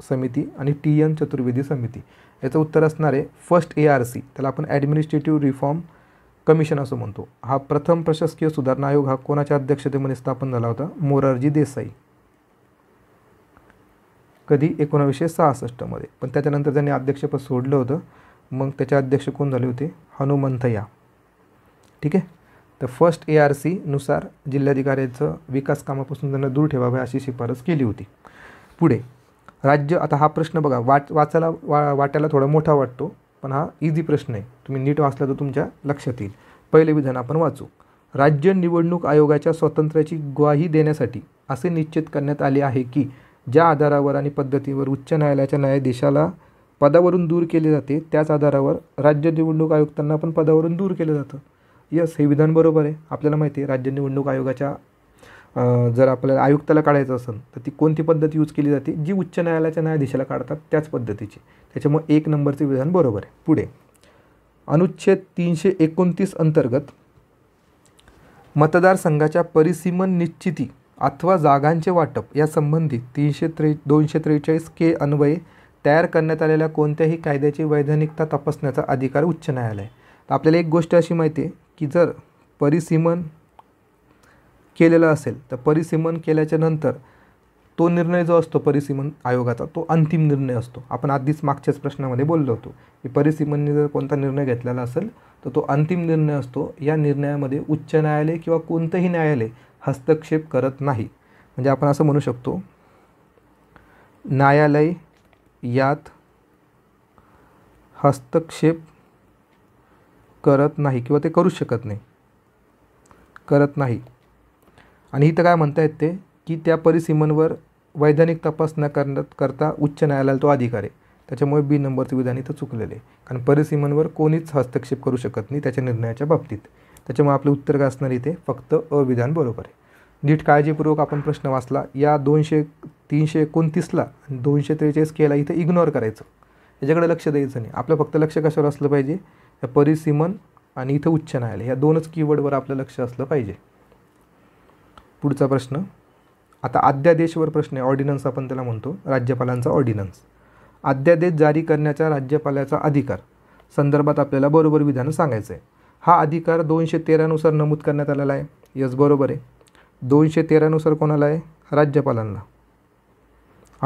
समिती आणि टी एन चतुर्वेदी समिती याचं उत्तर असणार आहे फर्स्ट ए आर सी त्याला आपण ॲडमिनिस्ट्रेटिव्ह रिफॉर्म कमिशन असं म्हणतो हा प्रथम प्रशासकीय सुधारणा आयोग हा कोणाच्या अध्यक्षतेमध्ये स्थापन झाला होता मोरारजी देसाई कधी एकोणावीसशे सहासष्टमध्ये पण त्याच्यानंतर त्यांनी अध्यक्षपद सोडलं होतं मग त्याचे अध्यक्ष कोण झाले होते हनुमंथया ठीक आहे तर फर्स्ट ए आर सी नुसार जिल्हाधिकाऱ्याचं विकास कामापासून त्यांना दूर ठेवावे अशी शिफारस केली होती पुढे राज्य आता हा प्रश्न बघा वाट वाचायला वा वाटायला थोडा मोठा वाटतो पण हा इझी प्रश्न आहे तुम्ही नीट वाचला तर तुमच्या लक्षात येईल पहिले विधान आपण वाचू राज्य निवडणूक आयोगाच्या स्वातंत्र्याची ग्वाही देण्यासाठी असे निश्चित करण्यात आले आहे की ज्या आधारावर आणि पद्धतीवर उच्च न्यायालयाच्या न्यायाधीशाला पदावरून दूर केले जाते त्याच आधारावर राज्य निवडणूक आयुक्तांना पण पदावरून दूर केलं जातं यस हे विधान बरोबर आहे आपल्याला माहिती आहे राज्य निवडणूक आयोगाच्या जर आपल्याला आयुक्ताला काढायचं असेल तर ती कोणती पद्धत यूज केली जाते जी उच्च न्यायालयाच्या न्यायाधीशाला काढतात त्याच पद्धतीची त्याच्यामुळे एक नंबरचे विधान बरोबर आहे पुढे अनुच्छेद तीनशे एकोणतीस अंतर्गत मतदारसंघाच्या परिसीमन निश्चिती अथवा जागांचे वाटप यासंबंधी तीनशे त्रे दोनशे त्रेचाळीस के अन्वये तयार करण्यात आलेल्या कोणत्याही कायद्याची वैधानिकता तपासण्याचा अधिकार उच्च न्यायालय तर आपल्याला एक गोष्ट अशी माहिती आहे की जर परिसीमन केलेला असेल तर परिसीमन केल्याच्या नंतर तो निर्णय जो असतो परिसीमन आयोगाचा तो अंतिम निर्णय असतो आपण आधीच मागच्याच प्रश्नामध्ये बोललो होतो की परिसीमनने जर कोणता निर्णय घेतलेला असेल तर तो अंतिम निर्णय असतो या निर्णयामध्ये उच्च न्यायालय किंवा कोणतंही न्यायालय हस्तक्षेप करत नाही म्हणजे आपण असं म्हणू शकतो न्यायालय यात हस्तक्षेप करत नाही किंवा ते करू शकत नाही करत नाही आणि इथं काय म्हणता येत ते की त्या परिसीमांवर वैधानिक तपास न करण्यात करता उच्च न्यायालयाला तो अधिकार आहे त्याच्यामुळे बी नंबरचं विधान इथं चुकलेलं आहे कारण परिसीमांवर कोणीच हस्तक्षेप करू शकत नाही त्याच्या निर्णयाच्या बाबतीत त्याच्यामुळे आपलं उत्तर काय असणार इथे फक्त अविधान बरोबर आहे नीट काळजीपूर्वक आपण प्रश्न वाचला या दोनशे तीनशे एकोणतीसला दोनशे त्रेचाळीस केला इथं इग्नोर करायचं याच्याकडे लक्ष द्यायचं नाही आपलं फक्त लक्ष कशावर असलं पाहिजे या परिसीमन आणि इथं उच्च न्यायालय या दोनच कीवर्डवर आपलं लक्ष असलं पाहिजे पुढचा प्रश्न आता अध्यादेशवर प्रश्न आहे ऑर्डिनन्स आपण त्याला म्हणतो राज्यपालांचा ऑर्डिनन्स अध्यादेश जारी करण्याचा राज्यपालाचा अधिकार संदर्भात आपल्याला बरोबर विधान सांगायचं आहे हा अधिकार दोनशे तेरानुसार नमूद करण्यात आलेला आहे यस बरोबर आहे दोनशे तेरानुसार कोणाला आहे राज्यपालांना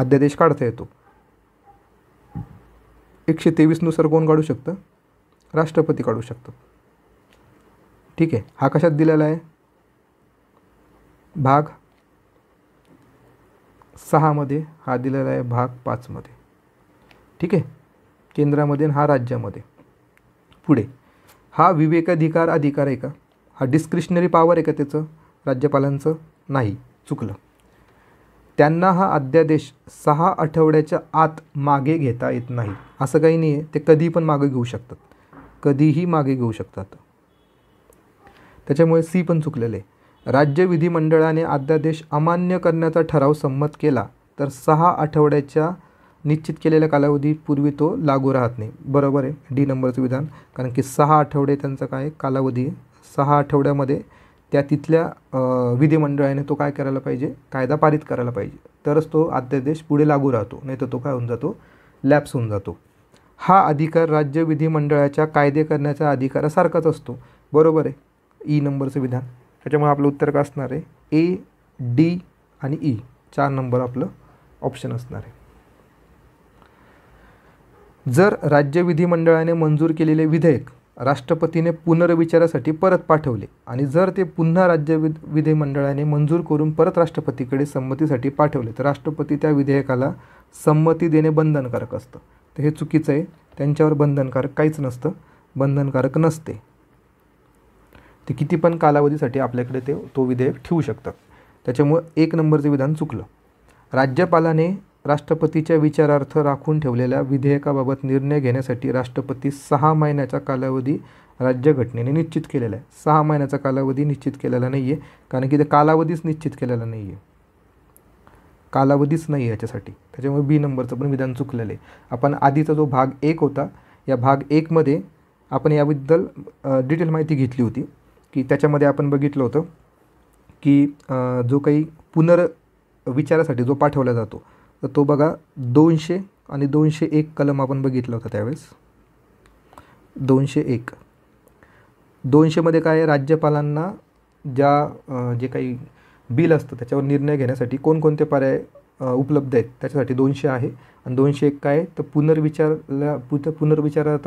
अध्यादेश काढता येतो एकशे तेवीसनुसार कोण काढू शकतं राष्ट्रपती काढू शकतो ठीक आहे हा कशात दिलेला आहे भाग सहामध्ये हा दिलेला आहे भाग पाचमध्ये ठीक आहे केंद्रामध्ये हा राज्यामध्ये पुढे हा विवेकाधिकार अधिकार आहे का हा डिस्क्रिशनरी पॉवर आहे का त्याचं राज्यपालांचं नाही चुकलं त्यांना हा अध्यादेश सहा आठवड्याच्या आत मागे घेता येत नाही असं काही नाही आहे ते कधी पण मागे घेऊ शकतात कधीही मागे घेऊ शकतात त्याच्यामुळे सी पण चुकलेलं आहे राज्य विधिमंडळाने अध्यादेश अमान्य करण्याचा ठराव संमत केला तर सहा आठवड्याच्या निश्चित केलेल्या कालावधीपूर्वी तो लागू राहत नाही बरोबर आहे डी नंबरचं विधान कारण की सहा आठवडे त्यांचा काय कालावधी सहा आठवड्यामध्ये त्या तिथल्या विधिमंडळाने तो काय करायला पाहिजे कायदा पारित करायला पाहिजे तरच तो अध्यादेश पुढे लागू राहतो नाही तर तो काय होऊन जातो लॅप्स होऊन जातो हा अधिकार राज्य विधिमंडळाच्या कायदे करण्याच्या अधिकारासारखाच असतो बरोबर आहे ई नंबरचं विधान त्याच्यामुळे आपलं उत्तर काय असणार आहे ए डी आणि ई e. चार नंबर आपलं ऑप्शन असणार आहे जर राज्य विधिमंडळाने मंजूर केलेले विधेयक राष्ट्रपतीने पुनर्विचारासाठी परत पाठवले आणि जर ते पुन्हा राज्य विधिमंडळाने मंजूर करून परत राष्ट्रपतीकडे संमतीसाठी पाठवले तर राष्ट्रपती त्या विधेयकाला संमती देणे बंधनकारक असतं तर हे चुकीचं आहे त्यांच्यावर बंधनकारक काहीच नसतं बंधनकारक नसते ते किती पण कालावधीसाठी आपल्याकडे ते तो विधेयक ठेवू शकतात त्याच्यामुळं एक नंबरचं विधान चुकलं राज्यपालाने राष्ट्रपतीच्या विचारार्थ राखून ठेवलेल्या विधेयकाबाबत निर्णय घेण्यासाठी राष्ट्रपती सहा महिन्याचा कालावधी राज्यघटनेने निश्चित केलेला आहे सहा महिन्याचा कालावधी निश्चित केलेला नाही आहे कारण की ते कालावधीच निश्चित केलेला नाही आहे कालावधीच नाही आहे याच्यासाठी त्याच्यामुळे बी नंबरचं पण विधान चुकलेलं आहे आपण आधीचा जो भाग एक होता या भाग एकमध्ये आपण याबद्दल डिटेल माहिती घेतली होती की त्याच्यामध्ये आपण बघितलं होतं की जो काही पुनर्विचारासाठी जो पाठवला जातो तर तो बघा दोनशे आणि दोनशे एक कलम आपण बघितलं होतं त्यावेळेस दोनशे एक दोनशेमध्ये काय राज्यपालांना ज्या जे काही बिल असतं त्याच्यावर निर्णय घेण्यासाठी कोणकोणते पर्याय उपलब्ध आहेत त्याच्यासाठी दोनशे आहे आणि दोनशे एक काय तर पुनर्विचारला पुत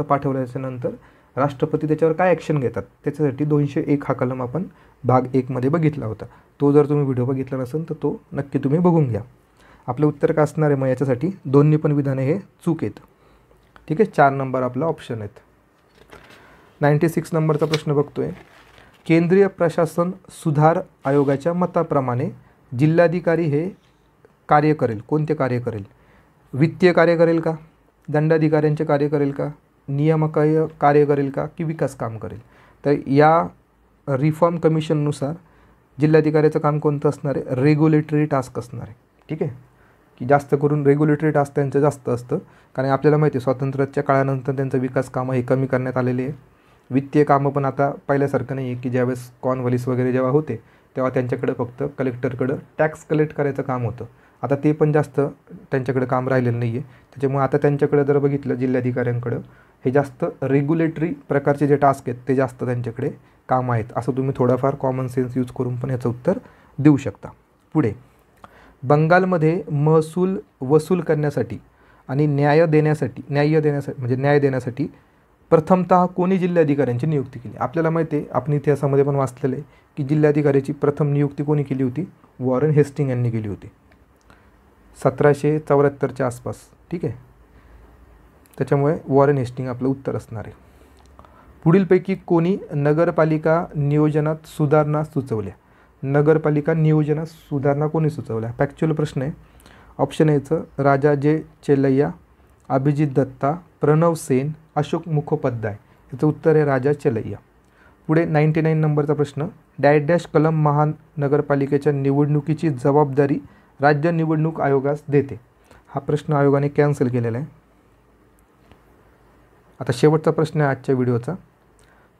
पाठवल्याच्यानंतर राष्ट्रपती त्याच्यावर काय ॲक्शन घेतात त्याच्यासाठी दोनशे एक हा कलम आपण भाग एकमध्ये बघितला होता तो जर तुम्ही व्हिडिओ बघितला नसेल तर तो नक्की तुम्ही बघून घ्या आपलं उत्तर का असणार आहे मग याच्यासाठी दोन्ही पण विधाने हे चूक आहेत ठीक आहे चार नंबर आपला ऑप्शन आहेत नाईन्टी सिक्स नंबरचा प्रश्न बघतोय केंद्रीय प्रशासन सुधार आयोगाच्या मताप्रमाणे जिल्हाधिकारी हे कार्य करेल कोणते कार्य करेल वित्तीय कार्य करेल का दंडाधिकाऱ्यांचे कार्य करेल का नियामकाय कार्य करेल का की विकास काम करेल तर या रिफॉर्म कमिशननुसार जिल्हाधिकाऱ्याचं काम कोणतं असणार आहे रेग्युलेटरी टास्क असणार आहे ठीक आहे की जास्त करून रेग्युलेटरी टास्क त्यांचं जास्त असतं कारण आपल्याला माहिती आहे स्वातंत्र्याच्या काळानंतर त्यांचं विकास कामं हे कमी करण्यात आलेले आहे वित्तीय कामं पण आता पहिल्यासारखं नाही आहे की ज्यावेळेस कॉनवलिस वगैरे जेव्हा होते तेव्हा त्यांच्याकडं फक्त कलेक्टरकडं टॅक्स कलेक्ट करायचं काम होतं आता ते पण जास्त त्यांच्याकडं काम राहिलेलं नाही आहे त्याच्यामुळे आता त्यांच्याकडं जर बघितलं जिल्हाधिकाऱ्यांकडं हे जास्त रेग्युलेटरी प्रकारचे जे टास्क आहेत ते जास्त त्यांच्याकडे काम आहेत असं तुम्ही थोडाफार कॉमन सेन्स यूज करून पण याचं उत्तर देऊ शकता पुढे बंगालमध्ये महसूल वसूल करण्यासाठी आणि न्याय देण्यासाठी न्याय देण्यासाठी म्हणजे न्याय देण्यासाठी प्रथमत कोणी जिल्हाधिकाऱ्यांची नियुक्ती केली आपल्याला माहिती आहे आपण इतिहासामध्ये पण वाचलेलं आहे की जिल्हाधिकाऱ्याची प्रथम नियुक्ती कोणी केली होती वॉरन हेस्टिंग यांनी केली होती सतराशे चौऱ्याहत्तरच्या आसपास ठीक आहे त्याच्यामुळे वॉरेन हेस्टिंग आपलं उत्तर असणार आहे पुढीलपैकी कोणी नगरपालिका नियोजनात सुधारणा सुचवल्या नगरपालिका नियोजनात सुधारणा कोणी सुचवल्या फॅक्च्युअल प्रश्न आहे ऑप्शन एचं राजा जे चेलय्या अभिजित दत्ता प्रणव सेन अशोक मुखोपाध्याय याचं उत्तर आहे राजा चेलय्या पुढे नाईन्टी नाईन नंबरचा प्रश्न डॅश डॅश कलम महानगरपालिकेच्या निवडणुकीची जबाबदारी राज्य निवडणूक आयोगास देते हा प्रश्न आयोगाने कॅन्सल केलेला आहे आता शेवटचा प्रश्न आहे आजच्या व्हिडिओचा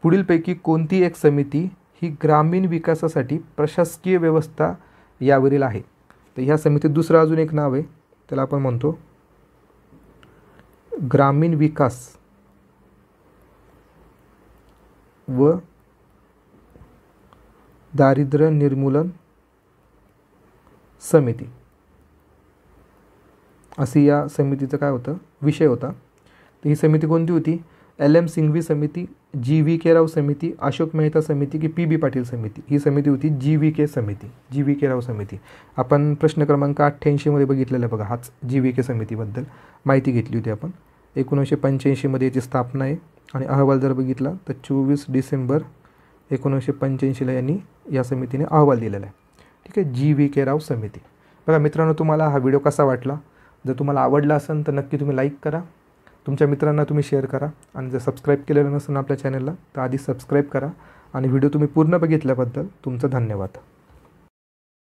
पुढीलपैकी कोणती एक समिती ही ग्रामीण विकासासाठी प्रशासकीय व्यवस्था यावरील आहे तर ह्या समितीत दुसरं अजून एक नाव आहे त्याला आपण म्हणतो ग्रामीण विकास व दारिद्र्य निर्मूलन समिती असं या समितीचं काय होतं विषय होता तर ही समिती कोणती होती एल एम सिंघवी समिती जी व्ही के राव समिती अशोक मेहता समिती की पी बी पाटील समिती ही समिती होती जी व्ही के समिती जी व्ही के राव समिती आपण प्रश्न क्रमांक अठ्ठ्याऐंशीमध्ये बघितलेला बघा हाच जी व्ही के समितीबद्दल माहिती घेतली होती आपण एकोणीसशे पंच्याऐंशीमध्ये याची स्थापना आहे आणि अहवाल जर बघितला तर चोवीस डिसेंबर एकोणीसशे पंच्याऐंशीला यांनी या समितीने अहवाल दिलेला आहे ठीक आहे जी व्ही के राव समिती बघा मित्रांनो तुम्हाला हा व्हिडिओ कसा वाटला जर तुम्हाला आवडला असेल तर नक्की तुम्ही लाईक करा तुमच्या मित्रांना तुम्ही शेअर करा आणि जर सबस्क्राईब केलेलं नसून आपल्या चॅनलला तर आधी सबस्क्राईब करा आणि व्हिडिओ तुम्ही पूर्ण बघितल्याबद्दल तुमचं धन्यवाद